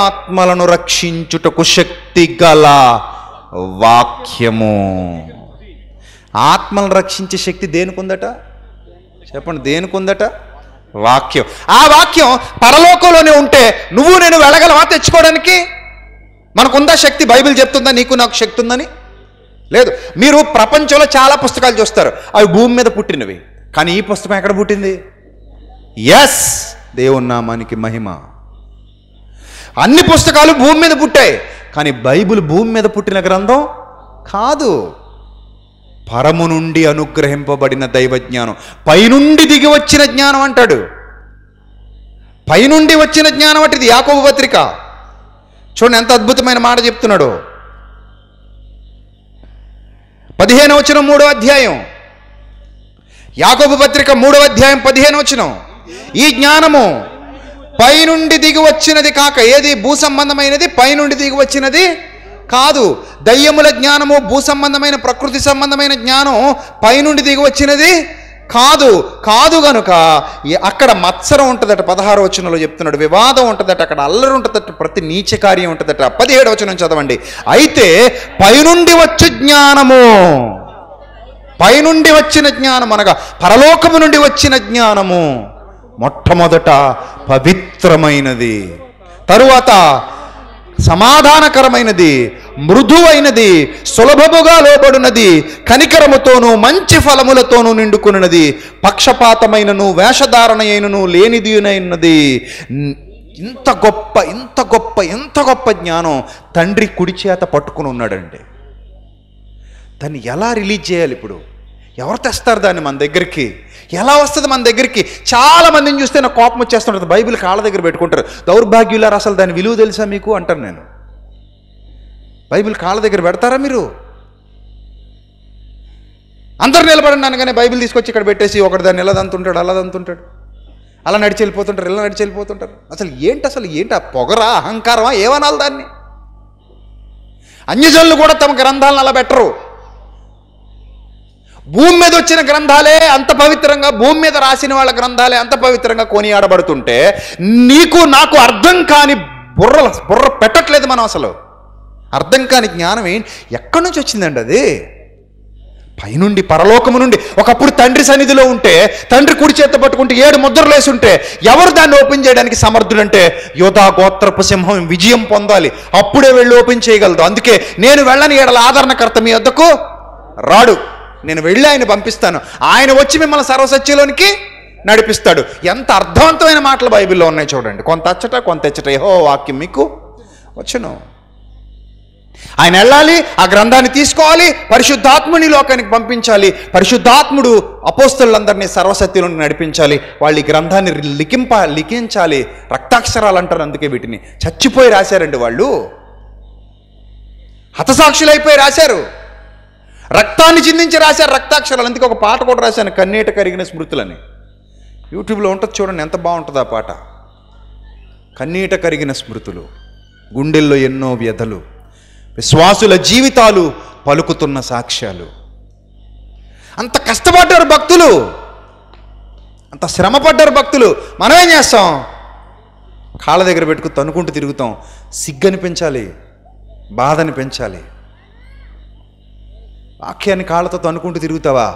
ఆత్మలను రక్షించుటకు శక్తి గల వాక్యము ఆత్మలను రక్షించే శక్తి దేనికుందట చెప్పండి దేనికుందట వాక్యం ఆ వాక్యం పరలోకంలోనే ఉంటే నువ్వు నేను వెళ్ళగలవా తెచ్చుకోవడానికి మనకుందా శక్తి బైబిల్ చెప్తుందా నీకు నాకు శక్తి ఉందని లేదు మీరు ప్రపంచంలో చాలా పుస్తకాలు చూస్తారు అవి భూమి మీద పుట్టినవి కానీ ఈ పుస్తకం ఎక్కడ పుట్టింది ఎస్ దేవుని నామానికి మహిమ అన్ని పుస్తకాలు భూమి మీద పుట్టాయి కానీ బైబిల్ భూమి మీద పుట్టిన గ్రంథం కాదు పరము నుండి అనుగ్రహింపబడిన దైవ జ్ఞానం పైనుండి దిగి వచ్చిన జ్ఞానం అంటాడు పైనుండి వచ్చిన జ్ఞానం అంటే ఇది యాకోబ పత్రిక చూడండి ఎంత అద్భుతమైన మాట చెప్తున్నాడు పదిహేను వచ్చిన మూడో అధ్యాయం యాకోబు పత్రిక మూడో అధ్యాయం పదిహేను వచనం ఈ జ్ఞానము పైనుండి దిగి వచ్చినది కాక ఏది భూ సంబంధమైనది పైనుండి దిగి వచ్చినది కాదు దయ్యముల జ్ఞానము భూ సంబంధమైన ప్రకృతి సంబంధమైన జ్ఞానం పైనుండి దిగి వచ్చినది కాదు కాదు గనుక అక్కడ మత్సరం ఉంటుందట పదహారు వచనంలో చెప్తున్నాడు వివాదం ఉంటుందట అక్కడ అల్లరి ఉంటుందట ప్రతి నీచ కార్యం ఉంటుందట పదిహేడు వచనం చదవండి అయితే పైనుండి వచ్చే జ్ఞానము పైనుండి వచ్చిన జ్ఞానం అనగా పరలోకము నుండి వచ్చిన జ్ఞానము మొట్టమొదట పవిత్రమైనది తరువాత సమాధానకరమైనది మృదువైనది సులభముగా లోబడినది కనికరముతోనూ మంచి ఫలములతోనూ నిండుకున్నది పక్షపాతమైనను వేషధారణ అయినను లేనిదినైనది ఇంత గొప్ప ఇంత గొప్ప ఎంత గొప్ప జ్ఞానం తండ్రి కుడి చేత పట్టుకుని ఉన్నాడండి దాన్ని ఎలా రిలీజ్ చేయాలి ఇప్పుడు ఎవరు తెస్తారు దాన్ని మన దగ్గరికి ఎలా వస్తుంది మన దగ్గరికి చాలా మందిని చూస్తే నాకు కోపం వచ్చేస్తుంటుంది బైబిల్ కాళ్ళ దగ్గర పెట్టుకుంటారు దౌర్భాగ్యులారు అసలు దాని విలువ తెలుసా మీకు అంటాను నేను బైబిల్ కాళ్ళ దగ్గర పెడతారా మీరు అందరు నిలబడండి అనగానే బైబిల్ తీసుకొచ్చి ఇక్కడ పెట్టేసి ఒకటి దాన్ని ఇలా దంతుంటాడు అలా దంతుంటాడు అలా నడిచి వెళ్ళిపోతుంటారు ఇలా నడిచి వెళ్ళిపోతుంటారు అసలు ఏంటి అసలు ఏంటి ఆ పొగరా అహంకారమా ఏమనాలి దాన్ని అన్యజనులు కూడా తమ గ్రంథాలను అలా పెట్టరు భూమి మీద వచ్చిన గ్రంథాలే అంత పవిత్రంగా భూమి మీద రాసిన వాళ్ళ గ్రంథాలే అంత పవిత్రంగా కొనియాడబడుతుంటే నీకు నాకు అర్థం కాని బుర్ర బుర్ర పెట్టట్లేదు మనం అసలు అర్థం కాని జ్ఞానం ఏంటి ఎక్కడి నుంచి వచ్చిందండి అది పైనుండి పరలోకము నుండి ఒకప్పుడు తండ్రి సన్నిధిలో ఉంటే తండ్రి కుడి చేత పట్టుకుంటే ఏడు ముద్రలు వేసి ఉంటే ఎవరు దాన్ని ఓపెన్ చేయడానికి సమర్థుడంటే యోధా గోత్రపు సింహం విజయం పొందాలి అప్పుడే వెళ్ళి ఓపెన్ చేయగలదు అందుకే నేను వెళ్ళని ఏడల ఆదరణకర్త మీ వద్దకు రాడు నేను వెళ్ళి ఆయన పంపిస్తాను ఆయన వచ్చి మిమ్మల్ని సర్వసత్యంలోనికి నడిపిస్తాడు ఎంత అర్థవంతమైన మాటలు బైబిల్లో ఉన్నాయి చూడండి కొంత అచ్చట కొంత ఎచ్చట ఏహో వాక్యం మీకు వచ్చును ఆయన వెళ్ళాలి ఆ గ్రంథాన్ని తీసుకోవాలి పరిశుద్ధాత్ముని లోకానికి పంపించాలి పరిశుద్ధాత్ముడు అపోస్తులందరినీ సర్వసత్యులను నడిపించాలి వాళ్ళు ఈ గ్రంథాన్ని లిఖింప లిఖించాలి రక్తాక్షరాలు అంటారు అందుకే వీటిని చచ్చిపోయి రాశారండి వాళ్ళు హతసాక్షులైపోయి రాశారు రక్తాన్ని చిందించి రాశారు రక్తాక్షరాలు అందుకే ఒక పాట కూడా రాశాను కన్నీట కరిగిన స్మృతులని యూట్యూబ్లో ఉంటుంది చూడండి ఎంత బాగుంటుంది ఆ పాట కన్నీట కరిగిన స్మృతులు గుండెల్లో ఎన్నో వ్యధలు విశ్వాసుల జీవితాలు పలుకుతున్న సాక్ష్యాలు అంత కష్టపడ్డారు భక్తులు అంత శ్రమపడ్డారు భక్తులు మనమేం చేస్తాం కాళ్ళ దగ్గర పెట్టుకు తనుకుంటూ తిరుగుతాం సిగ్గని పెంచాలి బాధని పెంచాలి వాక్యాన్ని కాళ్ళతో తన్నుకుంటూ తిరుగుతావా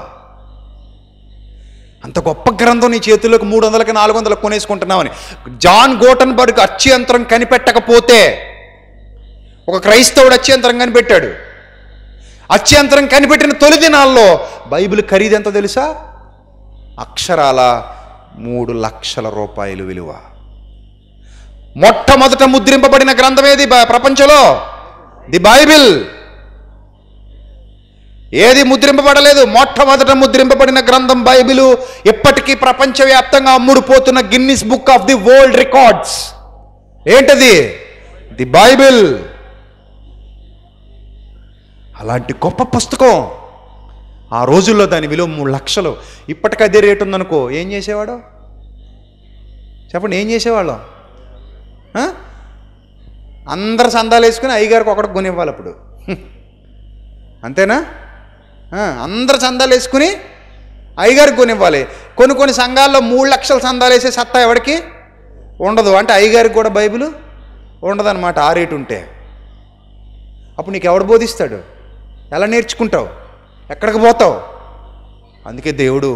అంత గొప్ప గ్రంథం నీ చేతుల్లోకి మూడు వందలకి నాలుగు వందలకు కొనేసుకుంటున్నామని జాన్ గోటన్ బర్గ్ అత్యంతరం కనిపెట్టకపోతే ఒక క్రైస్తవుడు అత్యంతరం కనిపెట్టాడు అత్యంతరం కనిపెట్టిన తొలి దినాల్లో బైబిల్ ఖరీదు ఎంత తెలుసా అక్షరాల మూడు లక్షల రూపాయలు విలువ మొట్టమొదట ముద్రింపబడిన గ్రంథం ఏది ప్రపంచంలో ది బైబిల్ ఏది ముద్రింపబడలేదు మొట్టమొదట ముద్రింపబడిన గ్రంథం బైబిలు ఇప్పటికీ ప్రపంచవ్యాప్తంగా అమ్ముడుపోతున్న Guinness book of the world records ఏంటది ది బైబిల్ అలాంటి గొప్ప పుస్తకం ఆ రోజుల్లో దాని విలువ మూడు లక్షలు ఇప్పటికీ అదే రేటు ఉందనుకో ఏం చేసేవాడు చెప్పండి ఏం చేసేవాళ్ళు అందరు సందాలు వేసుకుని అయ్యగారికి ఒకటి కొనివ్వాలి అప్పుడు అంతేనా అందరు చందాలు వేసుకుని అయ్యగారికి కొనివ్వాలి కొన్ని కొన్ని సంఘాల్లో మూడు లక్షల చందాలు వేసే సత్తా ఎవరికి ఉండదు అంటే అయ్యగారికి కూడా బైబిల్ ఉండదన్నమాట ఆ రేటు ఉంటే అప్పుడు నీకు ఎవడు బోధిస్తాడు ఎలా నేర్చుకుంటావు ఎక్కడికి పోతావు అందుకే దేవుడు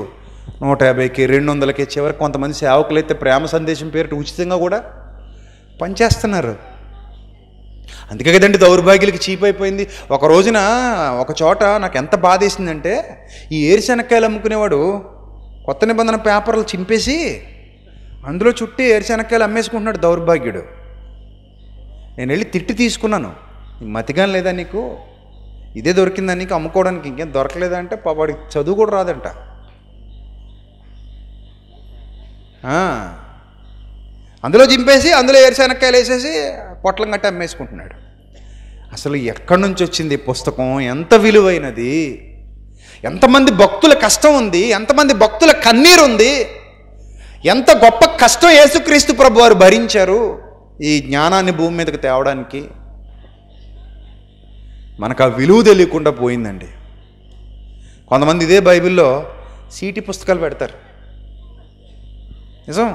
నూట యాభైకి రెండు వందలకి చివరికి కొంతమంది సేవకులు అయితే ప్రేమ సందేశం పేరిట ఉచితంగా కూడా పనిచేస్తున్నారు అందుకే కదండి దౌర్భాగ్యులకి చీప్ అయిపోయింది ఒక రోజున ఒక చోట నాకు ఎంత బాధ వేసిందంటే ఈ ఏరుశనక్కాయలు అమ్ముకునేవాడు కొత్త నిబంధన పేపర్లు చింపేసి అందులో చుట్టి ఏరుశనక్కాయలు అమ్మేసుకుంటున్నాడు దౌర్భాగ్యుడు నేను వెళ్ళి తిట్టి తీసుకున్నాను మతిగా లేదా నీకు ఇదే దొరికిందా నీకు అమ్ముకోవడానికి ఇంకేం దొరకలేదంటే వాడికి చదువు కూడా రాదంట అందులో చింపేసి అందులో ఏరుశనక్కాయలు వేసేసి పొట్లం గట్ట అమ్మేసుకుంటున్నాడు అసలు ఎక్కడి నుంచి వచ్చింది పుస్తకం ఎంత విలువైనది ఎంతమంది భక్తుల కష్టం ఉంది ఎంతమంది భక్తుల కన్నీరు ఉంది ఎంత గొప్ప కష్టం యేసుక్రీస్తు ప్రభు వారు భరించారు ఈ జ్ఞానాన్ని భూమి మీదకి తేవడానికి మనకు ఆ విలువ తెలియకుండా పోయిందండి కొంతమంది ఇదే బైబిల్లో సీటీ పుస్తకాలు పెడతారు నిజం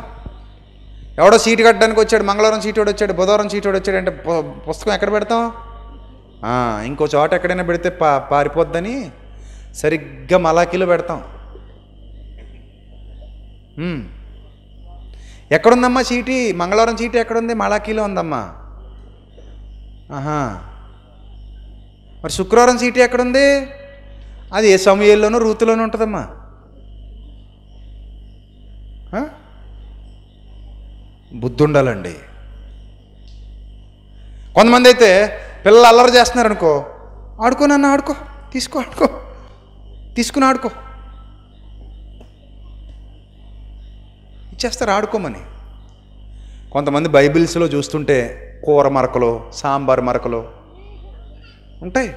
ఎవడో సీటు కట్టడానికి వచ్చాడు మంగళవారం సీటు వచ్చాడు బుధవారం సీటు వచ్చాడు అంటే పుస్తకం ఎక్కడ పెడతాం ఇంకో చోట ఎక్కడైనా పెడితే పా పారిపోద్దని సరిగ్గా మలాకీలు పెడతాం ఎక్కడుందమ్మా సీటీ మంగళవారం చీటి ఎక్కడుంది మలాకిలో ఉందమ్మా ఆహా మరి శుక్రవారం చీటి ఎక్కడుంది అది ఏ సమయంలోనూ రూతులోనూ ఉంటుందమ్మా బుద్ధుండాలండి కొంతమంది అయితే పిల్లలు అల్లరి చేస్తున్నారు అనుకో ఆడుకో నన్ను ఆడుకో తీసుకో ఆడుకో తీసుకుని ఆడుకో ఇచ్చేస్తారు ఆడుకోమని కొంతమంది బైబిల్స్లో చూస్తుంటే కూర మరకలు సాంబార్ మరకలు ఉంటాయి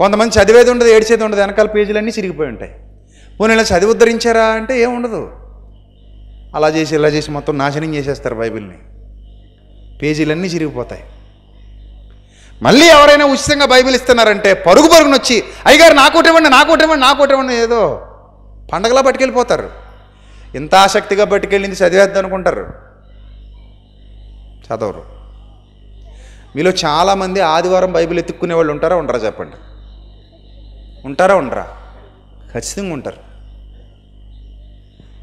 కొంతమంది చదివేది ఉండదు ఏడిచేది ఉండదు వెనకాల పేజీలన్నీ చిరిగిపోయి ఉంటాయి పోనీ చదివి ఉద్ధరించారా అంటే ఏముండదు అలా చేసి ఇలా చేసి మొత్తం నాశనం చేసేస్తారు బైబిల్ని పేజీలన్నీ చిరిగిపోతాయి మళ్ళీ ఎవరైనా ఉచితంగా బైబిల్ ఇస్తున్నారంటే పరుగు పరుగును వచ్చి అయ్యగారు నాకోటివ్వండి నాకోటివ్వండి ఇవ్వండి ఏదో పండగలా పట్టుకెళ్ళిపోతారు ఇంత ఆసక్తిగా పట్టుకెళ్ళింది చదివేద్దాం అనుకుంటారు చదవరు మీలో చాలామంది ఆదివారం బైబిల్ ఎత్తుక్కునే వాళ్ళు ఉంటారా ఉండరా చెప్పండి ఉంటారా ఉండరా ఖచ్చితంగా ఉంటారు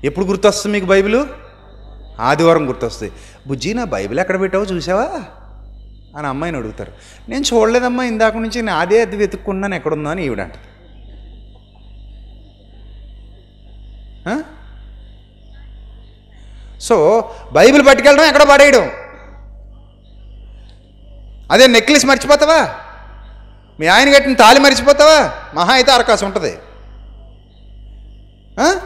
ఎప్పుడు గుర్తొస్తుంది మీకు బైబిల్ ఆదివారం గుర్తొస్తుంది బుజ్జి నా బైబిల్ ఎక్కడ పెట్టావు చూసావా అని అమ్మాయిని అడుగుతారు నేను చూడలేదమ్మా ఇందాక నుంచి నేను అదే అది వెతుక్కున్నాను ఎక్కడుందా అని ఈవిడంట సో బైబిల్ పట్టుకెళ్ళడం ఎక్కడ పడేయడం అదే నెక్లెస్ మర్చిపోతావా మీ ఆయన కట్టిన తాళి మర్చిపోతావా మహా అయితే అరకాసు ఉంటుంది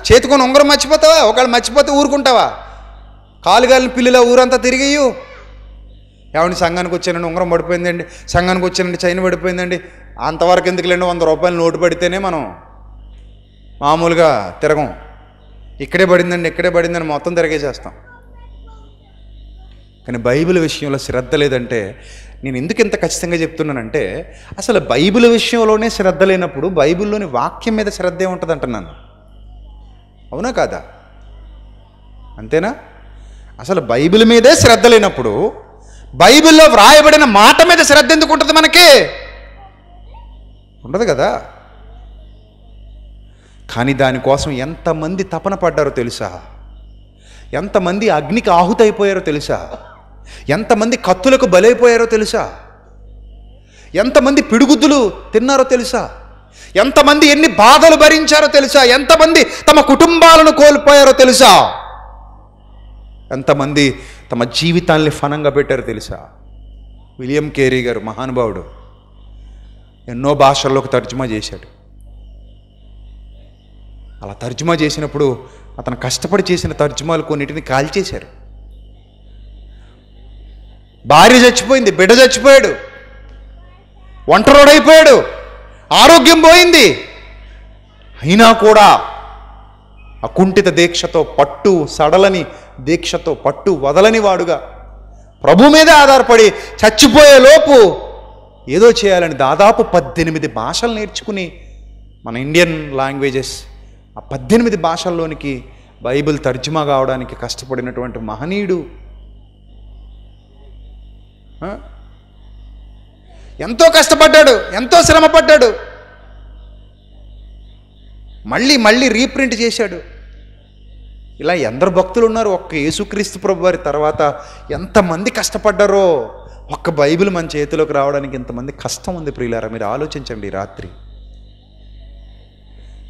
చేతికొని ఉంగరం మర్చిపోతావా ఒకవేళ మర్చిపోతే ఊరుకుంటావా కాలుగాలిన పిల్లల ఊరంతా తిరిగేయు ఏమండి సంఘానికి వచ్చానండి ఉంగరం పడిపోయిందండి సంఘానికి వచ్చానండి చైన్ పడిపోయిందండి అంతవరకు ఎందుకు లేండి వంద రూపాయలు నోటు పడితేనే మనం మామూలుగా తిరగం ఇక్కడే పడిందండి ఇక్కడే పడిందని మొత్తం తిరగేసేస్తాం కానీ బైబిల్ విషయంలో శ్రద్ధ లేదంటే నేను ఎందుకు ఇంత ఖచ్చితంగా చెప్తున్నానంటే అసలు బైబిల్ విషయంలోనే శ్రద్ధ లేనప్పుడు బైబిల్లోని వాక్యం మీద శ్రద్ధ ఉంటుంది అంటున్నాను అవునా కాదా అంతేనా అసలు బైబిల్ మీదే శ్రద్ధ లేనప్పుడు బైబిల్లో వ్రాయబడిన మాట మీద శ్రద్ధ ఎందుకు ఉంటుంది మనకి ఉండదు కదా కానీ దానికోసం ఎంతమంది తపన పడ్డారో తెలుసా ఎంతమంది అగ్నికి ఆహుతైపోయారో తెలుసా ఎంతమంది కత్తులకు బలైపోయారో తెలుసా ఎంతమంది పిడుగుద్దులు తిన్నారో తెలుసా ఎంతమంది ఎన్ని బాధలు భరించారో తెలుసా ఎంతమంది తమ కుటుంబాలను కోల్పోయారో తెలుసా ఎంతమంది తమ జీవితాన్ని ఫనంగా పెట్టారో తెలుసా విలియం కేరీ గారు మహానుభావుడు ఎన్నో భాషల్లోకి తర్జుమా చేశాడు అలా తర్జుమా చేసినప్పుడు అతను కష్టపడి చేసిన తర్జుమాలు కొన్నిటిని కాల్చేశారు భార్య చచ్చిపోయింది బిడ్డ చచ్చిపోయాడు ఒంటరోడైపోయాడు ఆరోగ్యం పోయింది అయినా కూడా అకుంఠిత దీక్షతో పట్టు సడలని దీక్షతో పట్టు వదలని వాడుగా ప్రభు మీద ఆధారపడి చచ్చిపోయేలోపు ఏదో చేయాలని దాదాపు పద్దెనిమిది భాషలు నేర్చుకుని మన ఇండియన్ లాంగ్వేజెస్ ఆ పద్దెనిమిది భాషల్లోనికి బైబిల్ తర్జుమా కావడానికి కష్టపడినటువంటి మహనీయుడు ఎంతో కష్టపడ్డాడు ఎంతో శ్రమ పడ్డాడు మళ్ళీ మళ్ళీ రీప్రింట్ చేశాడు ఇలా ఎందరు భక్తులు ఉన్నారు ఒక్క యేసుక్రీస్తు ప్రభు వారి తర్వాత ఎంతమంది కష్టపడ్డారో ఒక్క బైబిల్ మన చేతిలోకి రావడానికి ఇంతమంది కష్టం ఉంది ప్రియులారా మీరు ఆలోచించండి రాత్రి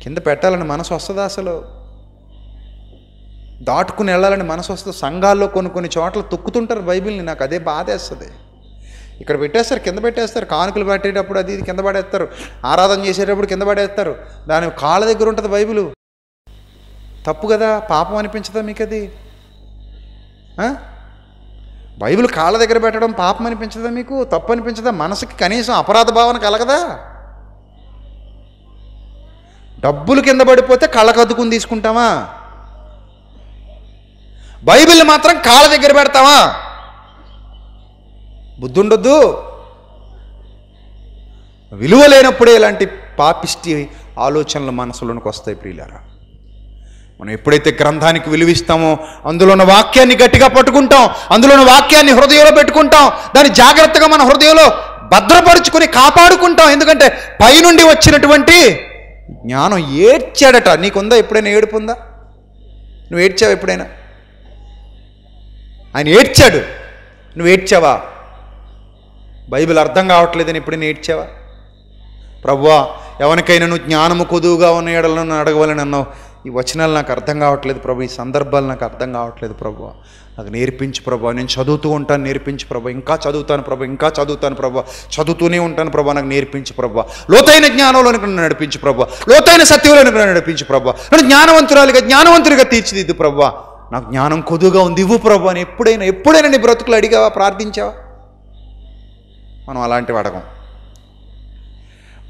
కింద పెట్టాలని మనసు వస్తుంది అసలు దాటుకుని వెళ్ళాలని మనసు వస్తుంది సంఘాల్లో కొన్ని కొన్ని చోట్ల తొక్కుతుంటారు బైబిల్ని నాకు అదే బాధేస్తుంది ఇక్కడ పెట్టేస్తారు కింద పెట్టేస్తారు కానుకలు పెట్టేటప్పుడు అది ఇది కింద పడేస్తారు ఆరాధన చేసేటప్పుడు కింద పడేస్తారు దాని కాళ్ళ దగ్గర ఉంటుంది బైబిలు తప్పు కదా పాపం అనిపించదా మీకు అది బైబిల్ కాళ్ళ దగ్గర పెట్టడం పాపం అనిపించదా మీకు తప్పు అనిపించదా మనసుకి కనీసం అపరాధ భావన కలగదా డబ్బులు కింద పడిపోతే కళ్ళకు అద్దుకుని తీసుకుంటామా బైబిల్ మాత్రం కాళ్ళ దగ్గర పెడతామా బుద్ధి ఉండొద్దు విలువ లేనప్పుడే ఇలాంటి పాపిష్టి ఆలోచనలు మనసులోనికి వస్తాయి ప్రియులారా మనం ఎప్పుడైతే గ్రంథానికి విలువిస్తామో అందులో ఉన్న వాక్యాన్ని గట్టిగా పట్టుకుంటాం అందులో ఉన్న వాక్యాన్ని హృదయంలో పెట్టుకుంటాం దాన్ని జాగ్రత్తగా మన హృదయంలో భద్రపరుచుకొని కాపాడుకుంటాం ఎందుకంటే పైనుండి వచ్చినటువంటి జ్ఞానం ఏడ్చాడట నీకుందా ఎప్పుడైనా ఏడుపు ఉందా నువ్వు ఏడ్చావు ఎప్పుడైనా ఆయన ఏడ్చాడు నువ్వు ఏడ్చావా బైబిల్ అర్థం కావట్లేదని ఇప్పుడు నేర్చావా ప్రవ్వా ఎవరికైనా నువ్వు జ్ఞానము కొదువుగా ఉన్న ఎడలను అడగవాలని అన్నావు ఈ వచనాలు నాకు అర్థం కావట్లేదు ప్రభు ఈ సందర్భాలు నాకు అర్థం కావట్లేదు ప్రభు నాకు నేర్పించు ప్రభు నేను చదువుతూ ఉంటాను నేర్పించు ప్రభు ఇంకా చదువుతాను ప్రభు ఇంకా చదువుతాను ప్రభు చదువుతూనే ఉంటాను ప్రభు నాకు నేర్పించు ప్రభు లోతైన జ్ఞానంలో నన్ను నడిపించు ప్రభు లోతైన సత్యంలోని నన్ను నడిపించు ప్రభు నన్ను జ్ఞానవంతురాలుగా జ్ఞానవంతుడిగా తీర్చిదిద్దు ప్రభు నాకు జ్ఞానం కొదువుగా ఉంది ఇవ్వు ప్రభు అని ఎప్పుడైనా ఎప్పుడైనా నీ బ్రతుకులు అడిగావా ప్రార్థించావా మనం అలాంటివి అడగం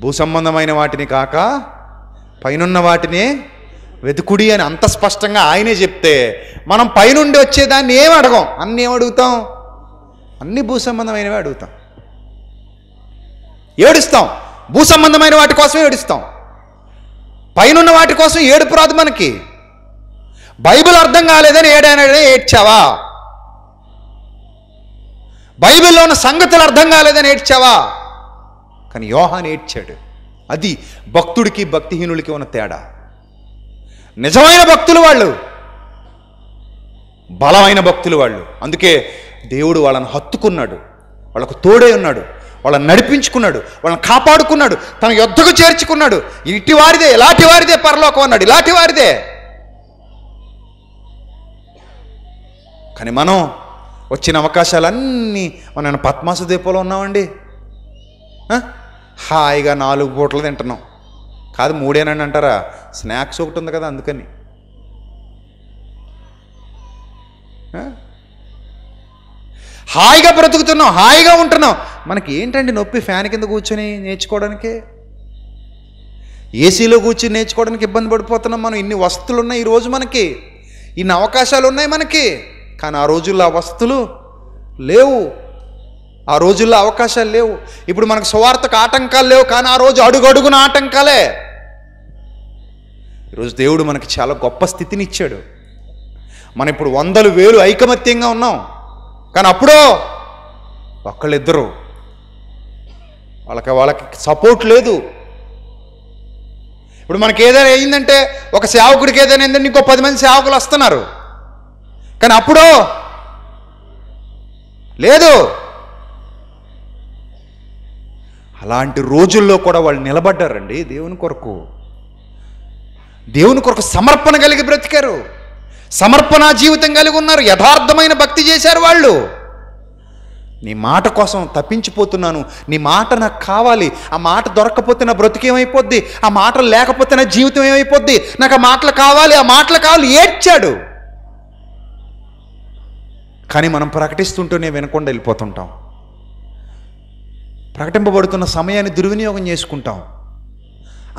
భూ సంబంధమైన వాటిని కాక పైనున్న వాటిని వెతుకుడి అని అంత స్పష్టంగా ఆయనే చెప్తే మనం పైనుండి వచ్చేదాన్ని ఏం అడగం అన్నీ ఏమడుగుతాం అడుగుతాం అన్ని భూ సంబంధమైనవి అడుగుతాం ఏడుస్తాం భూ సంబంధమైన వాటి కోసం ఏడుస్తాం పైనున్న వాటి కోసం ఏడుపు రాదు మనకి బైబిల్ అర్థం కాలేదని ఏడైనా ఏడ్చావా బైబిల్లో ఉన్న సంగతులు అర్థం కాలేదని ఏడ్చావా కానీ యోహాన్ ఏడ్చాడు అది భక్తుడికి భక్తిహీనుడికి ఉన్న తేడా నిజమైన భక్తులు వాళ్ళు బలమైన భక్తులు వాళ్ళు అందుకే దేవుడు వాళ్ళని హత్తుకున్నాడు వాళ్ళకు తోడే ఉన్నాడు వాళ్ళని నడిపించుకున్నాడు వాళ్ళని కాపాడుకున్నాడు తన యొద్దకు చేర్చుకున్నాడు ఇట్టి వారిదే ఇలాంటి వారిదే పరలోకం అన్నాడు ఇలాంటి వారిదే కానీ మనం వచ్చిన అవకాశాలన్నీ మన పద్మాసు దీపంలో ఉన్నామండి హాయిగా నాలుగు పూటలు తింటున్నాం కాదు మూడేనండి అంటారా స్నాక్స్ ఒకటి ఉంది కదా అందుకని హాయిగా బ్రతుకుతున్నాం హాయిగా ఉంటున్నాం మనకి ఏంటండి నొప్పి ఫ్యాన్ కింద కూర్చొని నేర్చుకోవడానికి ఏసీలో కూర్చొని నేర్చుకోవడానికి ఇబ్బంది పడిపోతున్నాం మనం ఇన్ని వసతులు ఉన్నాయి ఈరోజు మనకి ఇన్ని అవకాశాలు ఉన్నాయి మనకి కానీ ఆ రోజుల్లో ఆ వసతులు లేవు ఆ రోజుల్లో అవకాశాలు లేవు ఇప్పుడు మనకు సువార్తకు ఆటంకాలు లేవు కానీ ఆ రోజు అడుగడుగున ఆటంకాలే ఈరోజు దేవుడు మనకి చాలా గొప్ప స్థితిని ఇచ్చాడు మనం ఇప్పుడు వందలు వేలు ఐకమత్యంగా ఉన్నాం కానీ అప్పుడో ఒక్కళ్ళిద్దరు వాళ్ళకి వాళ్ళకి సపోర్ట్ లేదు ఇప్పుడు మనకి ఏదైనా అయిందంటే ఒక సేవకుడికి ఏదైనా అయిందంటే ఇంకో పది మంది సేవకులు వస్తున్నారు కానీ అప్పుడు లేదు అలాంటి రోజుల్లో కూడా వాళ్ళు నిలబడ్డారండి దేవుని కొరకు దేవుని కొరకు సమర్పణ కలిగి బ్రతికారు సమర్పణ జీవితం కలిగి ఉన్నారు యథార్థమైన భక్తి చేశారు వాళ్ళు నీ మాట కోసం తప్పించిపోతున్నాను నీ మాట నాకు కావాలి ఆ మాట దొరకకపోతే నా బ్రతికేమైపోద్ది ఆ మాటలు లేకపోతే నా జీవితం ఏమైపోద్ది నాకు ఆ మాటలు కావాలి ఆ మాటలు కావాలి ఏడ్చాడు కానీ మనం ప్రకటిస్తుంటూనే వినకుండా వెళ్ళిపోతుంటాం ప్రకటింపబడుతున్న సమయాన్ని దుర్వినియోగం చేసుకుంటాం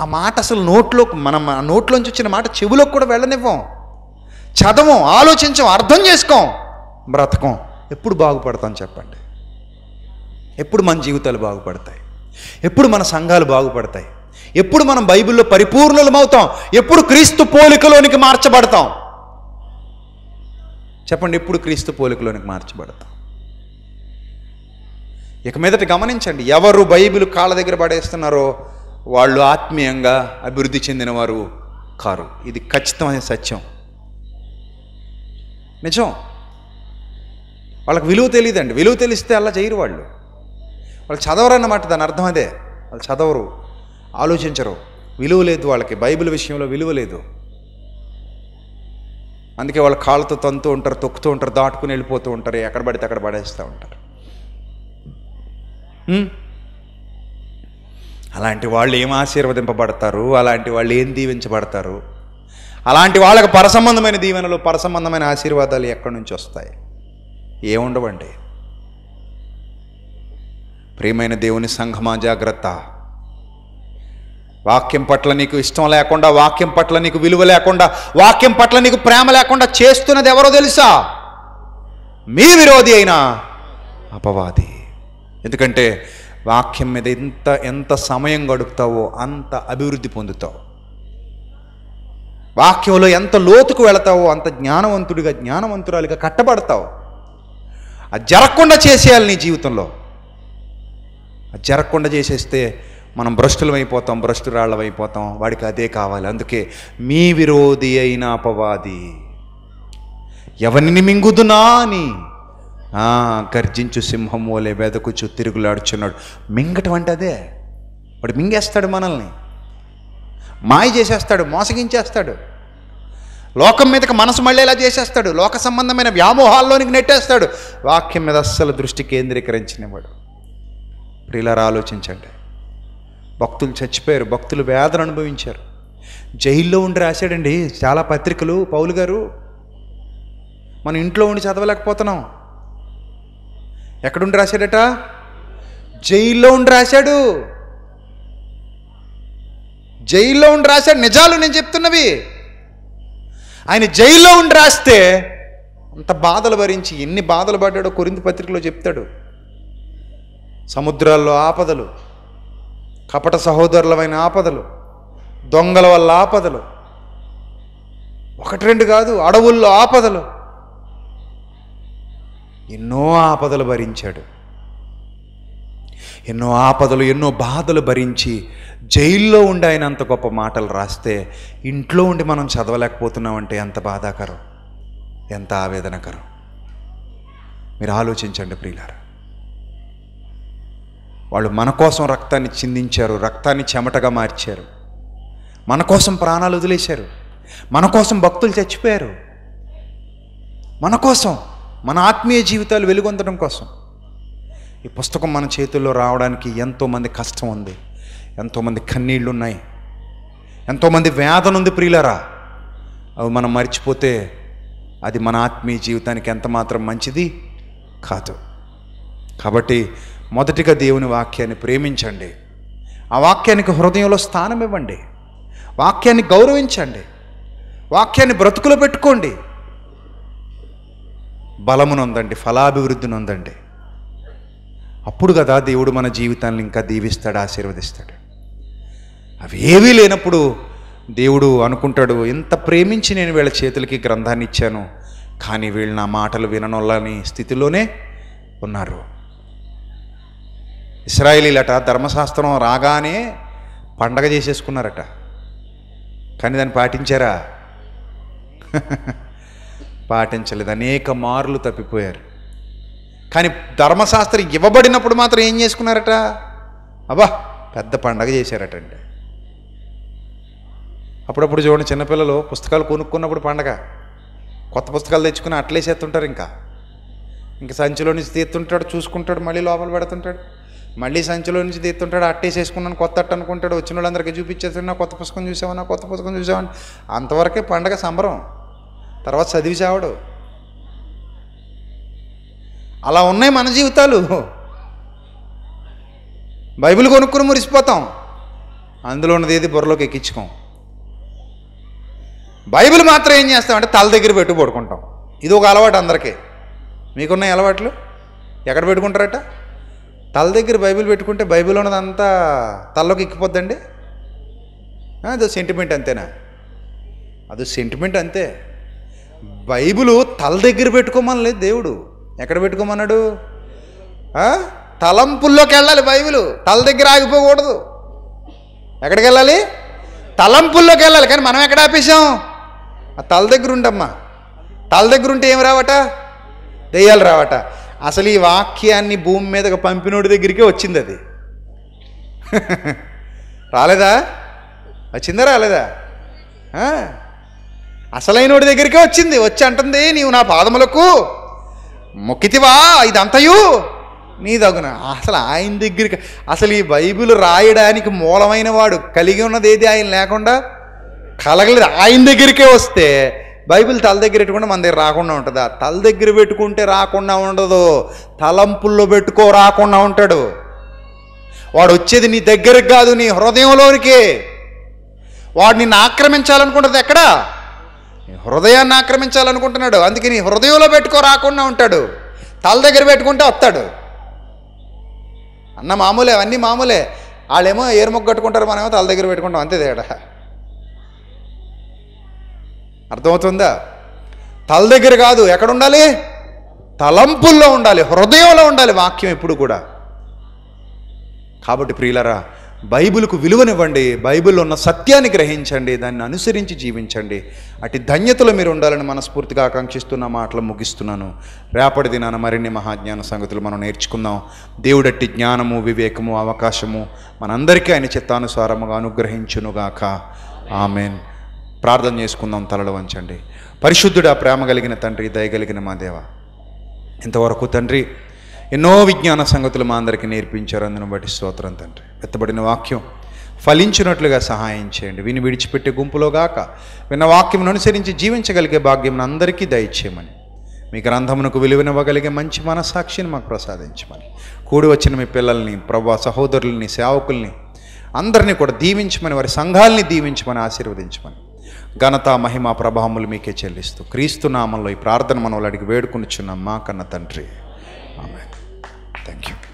ఆ మాట అసలు నోట్లో మనం ఆ నోట్లోంచి వచ్చిన మాట చెవులోకి కూడా వెళ్ళనివ్వం చదవం ఆలోచించం అర్థం చేసుకోం బ్రతకం ఎప్పుడు బాగుపడతాం చెప్పండి ఎప్పుడు మన జీవితాలు బాగుపడతాయి ఎప్పుడు మన సంఘాలు బాగుపడతాయి ఎప్పుడు మనం బైబిల్లో పరిపూర్ణలమవుతాం ఎప్పుడు క్రీస్తు పోలికలోనికి మార్చబడతాం చెప్పండి ఎప్పుడు క్రీస్తు పోలికలోనికి మార్చబడతాం ఇక మీదట గమనించండి ఎవరు బైబిల్ కాళ్ళ దగ్గర పడేస్తున్నారో వాళ్ళు ఆత్మీయంగా అభివృద్ధి చెందినవారు కారు ఇది ఖచ్చితమైన సత్యం నిజం వాళ్ళకి విలువ తెలియదండి విలువ తెలిస్తే అలా చేయరు వాళ్ళు వాళ్ళు చదవరన్నమాట దాని అర్థం అదే వాళ్ళు చదవరు ఆలోచించరు విలువ లేదు వాళ్ళకి బైబిల్ విషయంలో విలువ లేదు అందుకే వాళ్ళు కాళ్ళతో తంతూ ఉంటారు తొక్కుతూ ఉంటారు దాటుకుని వెళ్ళిపోతూ ఉంటారు ఎక్కడ పడితే అక్కడ పడేస్తూ ఉంటారు అలాంటి వాళ్ళు ఏం ఆశీర్వదింపబడతారు అలాంటి వాళ్ళు ఏం దీవించబడతారు అలాంటి వాళ్ళకి పరసంబంధమైన దీవెనలు పరసంబంధమైన ఆశీర్వాదాలు ఎక్కడి నుంచి వస్తాయి ఏముండవండి ప్రియమైన దేవుని సంఘమా జాగ్రత్త వాక్యం పట్ల నీకు ఇష్టం లేకుండా వాక్యం పట్ల నీకు విలువ లేకుండా వాక్యం పట్ల నీకు ప్రేమ లేకుండా చేస్తున్నది ఎవరో తెలుసా మీ విరోధి అయినా అపవాది ఎందుకంటే వాక్యం మీద ఎంత ఎంత సమయం గడుపుతావో అంత అభివృద్ధి పొందుతావు వాక్యంలో ఎంత లోతుకు వెళతావో అంత జ్ఞానవంతుడిగా జ్ఞానవంతురాలిగా కట్టబడతావు అది జరగకుండా చేసేయాలి నీ జీవితంలో అది జరగకుండా చేసేస్తే మనం భ్రష్టులమైపోతాం భ్రష్టురాళ్ళమైపోతాం వాడికి అదే కావాలి అందుకే మీ విరోధి అయిన అపవాది ఎవరిని మింగుదునా అని గర్జించు సింహం ఓలే వెదకుచు తిరుగులాడుచున్నాడు మింగటం అంటే అదే వాడు మింగేస్తాడు మనల్ని మాయ చేసేస్తాడు మోసగించేస్తాడు లోకం మీదకి మనసు మళ్ళేలా చేసేస్తాడు లోక సంబంధమైన వ్యామోహాల్లోనికి నెట్టేస్తాడు వాక్యం మీద అస్సలు దృష్టి కేంద్రీకరించినవాడు ఇలా ఆలోచించండి భక్తులు చచ్చిపోయారు భక్తులు వేదన అనుభవించారు జైల్లో ఉండి రాశాడండి చాలా పత్రికలు పౌలు గారు మన ఇంట్లో ఉండి చదవలేకపోతున్నాం ఎక్కడుండి రాశాడట జైల్లో ఉండి రాశాడు జైల్లో ఉండి రాశాడు నిజాలు నేను చెప్తున్నవి ఆయన జైల్లో ఉండి రాస్తే అంత బాధలు భరించి ఎన్ని బాధలు పడ్డాడో కొరింత పత్రికలో చెప్తాడు సముద్రాల్లో ఆపదలు కపట సహోదరులమైన ఆపదలు దొంగల వల్ల ఆపదలు ఒకటి రెండు కాదు అడవుల్లో ఆపదలు ఎన్నో ఆపదలు భరించాడు ఎన్నో ఆపదలు ఎన్నో బాధలు భరించి జైల్లో ఉండి ఆయన అంత గొప్ప మాటలు రాస్తే ఇంట్లో ఉండి మనం చదవలేకపోతున్నామంటే ఎంత బాధాకరం ఎంత ఆవేదనకరం మీరు ఆలోచించండి ప్రియులారా వాళ్ళు మన కోసం రక్తాన్ని చిందించారు రక్తాన్ని చెమటగా మార్చారు మన కోసం ప్రాణాలు వదిలేశారు మన కోసం భక్తులు చచ్చిపోయారు మన కోసం మన ఆత్మీయ జీవితాలు వెలుగొందడం కోసం ఈ పుస్తకం మన చేతుల్లో రావడానికి ఎంతోమంది కష్టం ఉంది ఎంతోమంది కన్నీళ్ళు ఉన్నాయి ఎంతోమంది వేదన ఉంది ప్రియులరా అవి మనం మర్చిపోతే అది మన ఆత్మీయ జీవితానికి ఎంత మాత్రం మంచిది కాదు కాబట్టి మొదటిగా దేవుని వాక్యాన్ని ప్రేమించండి ఆ వాక్యానికి హృదయంలో స్థానం ఇవ్వండి వాక్యాన్ని గౌరవించండి వాక్యాన్ని బ్రతుకులో పెట్టుకోండి బలమునొందండి ఫలాభివృద్ధిని ఉందండి అప్పుడు కదా దేవుడు మన జీవితాన్ని ఇంకా దీవిస్తాడు ఆశీర్వదిస్తాడు అవి ఏవీ లేనప్పుడు దేవుడు అనుకుంటాడు ఇంత ప్రేమించి నేను వీళ్ళ చేతులకి గ్రంథాన్ని ఇచ్చాను కానీ వీళ్ళు నా మాటలు విననొల్లని స్థితిలోనే ఉన్నారు ఇస్రాయేలీలట ధర్మశాస్త్రం రాగానే పండగ చేసేసుకున్నారట కానీ దాన్ని పాటించారా పాటించలేదు అనేక మార్లు తప్పిపోయారు కానీ ధర్మశాస్త్రం ఇవ్వబడినప్పుడు మాత్రం ఏం చేసుకున్నారట అబ్బా పెద్ద పండగ చేశారటండి అప్పుడప్పుడు చూడండి చిన్నపిల్లలు పుస్తకాలు కొనుక్కున్నప్పుడు పండగ కొత్త పుస్తకాలు తెచ్చుకుని అట్లేసేస్తుంటారు ఇంకా ఇంకా సంచిలో నుంచి తీస్తుంటాడు చూసుకుంటాడు మళ్ళీ లోపల పెడుతుంటాడు మళ్ళీ సంచిలో నుంచి తీస్తుంటాడు అట్టేసేసుకున్నాను కొత్త అట్ట అనుకుంటాడు వచ్చిన వాళ్ళందరికీ చూపించేస్తున్నా కొత్త పుస్తకం చూసామన్నా కొత్త పుస్తకం చూసామని అంతవరకే పండగ సంబరం తర్వాత చదివి చావడు అలా ఉన్నాయి మన జీవితాలు బైబిల్ కొనుక్కుని మురిసిపోతాం అందులో ఉన్నది ఏది బుర్రలోకి ఎక్కించుకోం బైబిల్ మాత్రం ఏం చేస్తామంటే తల దగ్గర పెట్టు పడుకుంటాం ఇది ఒక అలవాటు అందరికీ మీకున్న అలవాట్లు ఎక్కడ పెట్టుకుంటారట తల దగ్గర బైబిల్ పెట్టుకుంటే బైబిల్ ఉన్నదంతా తలలోకి ఎక్కిపోద్దండి అదో సెంటిమెంట్ అంతేనా అది సెంటిమెంట్ అంతే బైబిలు తల దగ్గర పెట్టుకోమని దేవుడు ఎక్కడ పెట్టుకోమన్నాడు తలంపుల్లోకి వెళ్ళాలి బైబిలు తల దగ్గర ఆగిపోకూడదు ఎక్కడికి వెళ్ళాలి తలంపుల్లోకి వెళ్ళాలి కానీ మనం ఎక్కడ ఆపేసాం ఆ తల దగ్గర ఉండమ్మా తల దగ్గర ఉంటే ఏం రావట దెయ్యాలు రావట అసలు ఈ వాక్యాన్ని భూమి మీదకి పంపినోడి దగ్గరికి వచ్చింది అది రాలేదా వచ్చిందా రాలేదా అసలైనోడి దగ్గరికే వచ్చింది వచ్చి అంటుంది నీవు నా పాదములకు మొక్కితివా ఇదంతయు నీ తగున అసలు ఆయన దగ్గరికి అసలు ఈ బైబిల్ రాయడానికి మూలమైన వాడు కలిగి ఉన్నది ఏది ఆయన లేకుండా కలగలేదు ఆయన దగ్గరికే వస్తే బైబిల్ తల దగ్గర పెట్టుకుంటే మన దగ్గర రాకుండా ఉంటుందా తల దగ్గర పెట్టుకుంటే రాకుండా ఉండదు తలంపుల్లో పెట్టుకో రాకుండా ఉంటాడు వాడు వచ్చేది నీ దగ్గరకు కాదు నీ హృదయంలోనికి వాడు నిన్ను ఆక్రమించాలనుకుంటుంది ఎక్కడా నీ హృదయాన్ని ఆక్రమించాలనుకుంటున్నాడు అందుకే నీ హృదయంలో పెట్టుకో రాకుండా ఉంటాడు తల దగ్గర పెట్టుకుంటే వస్తాడు అన్న మామూలే అవన్నీ మామూలే వాళ్ళేమో ఏరు మొగ్గు కట్టుకుంటారు మనమేమో తల దగ్గర పెట్టుకుంటాం అంతే తేడా అర్థమవుతుందా తల దగ్గర కాదు ఎక్కడ ఉండాలి తలంపుల్లో ఉండాలి హృదయంలో ఉండాలి వాక్యం ఎప్పుడు కూడా కాబట్టి ప్రియులరా బైబిల్కు విలువనివ్వండి బైబిల్లో ఉన్న సత్యాన్ని గ్రహించండి దాన్ని అనుసరించి జీవించండి అటు ధన్యతలో మీరు ఉండాలని మనస్ఫూర్తిగా ఆకాంక్షిస్తున్న మాటలు ముగిస్తున్నాను రేపటి దినాన మరిన్ని మహాజ్ఞాన సంగతులు మనం నేర్చుకుందాం దేవుడట్టి జ్ఞానము వివేకము అవకాశము మనందరికీ ఆయన చిత్తానుసారముగా అనుగ్రహించునుగాక ఆమెన్ ప్రార్థన చేసుకుందాం తలలు వంచండి పరిశుద్ధుడా ప్రేమ కలిగిన తండ్రి దయగలిగిన మా దేవ ఇంతవరకు తండ్రి ఎన్నో విజ్ఞాన సంగతులు మా అందరికీ నేర్పించారు అందును బట్టి స్తోత్రం తండ్రి ఎత్తబడిన వాక్యం ఫలించినట్లుగా సహాయం చేయండి విని విడిచిపెట్టే గుంపులో గాక విన్న వాక్యం అనుసరించి జీవించగలిగే భాగ్యం అందరికీ దయచేయమని మీ గ్రంథమునకు విలువనివ్వగలిగే మంచి మనసాక్షిని మాకు ప్రసాదించమని కూడి వచ్చిన మీ పిల్లల్ని ప్రభా సహోదరుల్ని సేవకుల్ని అందరినీ కూడా దీవించమని వారి సంఘాలని దీవించమని ఆశీర్వదించమని ఘనత మహిమ ప్రభావములు మీకే చెల్లిస్తూ క్రీస్తు నామంలో ఈ ప్రార్థన మనవలు అడిగి వేడుకునిచున్నాం మా కన్న తండ్రి ఆమె థ్యాంక్ యూ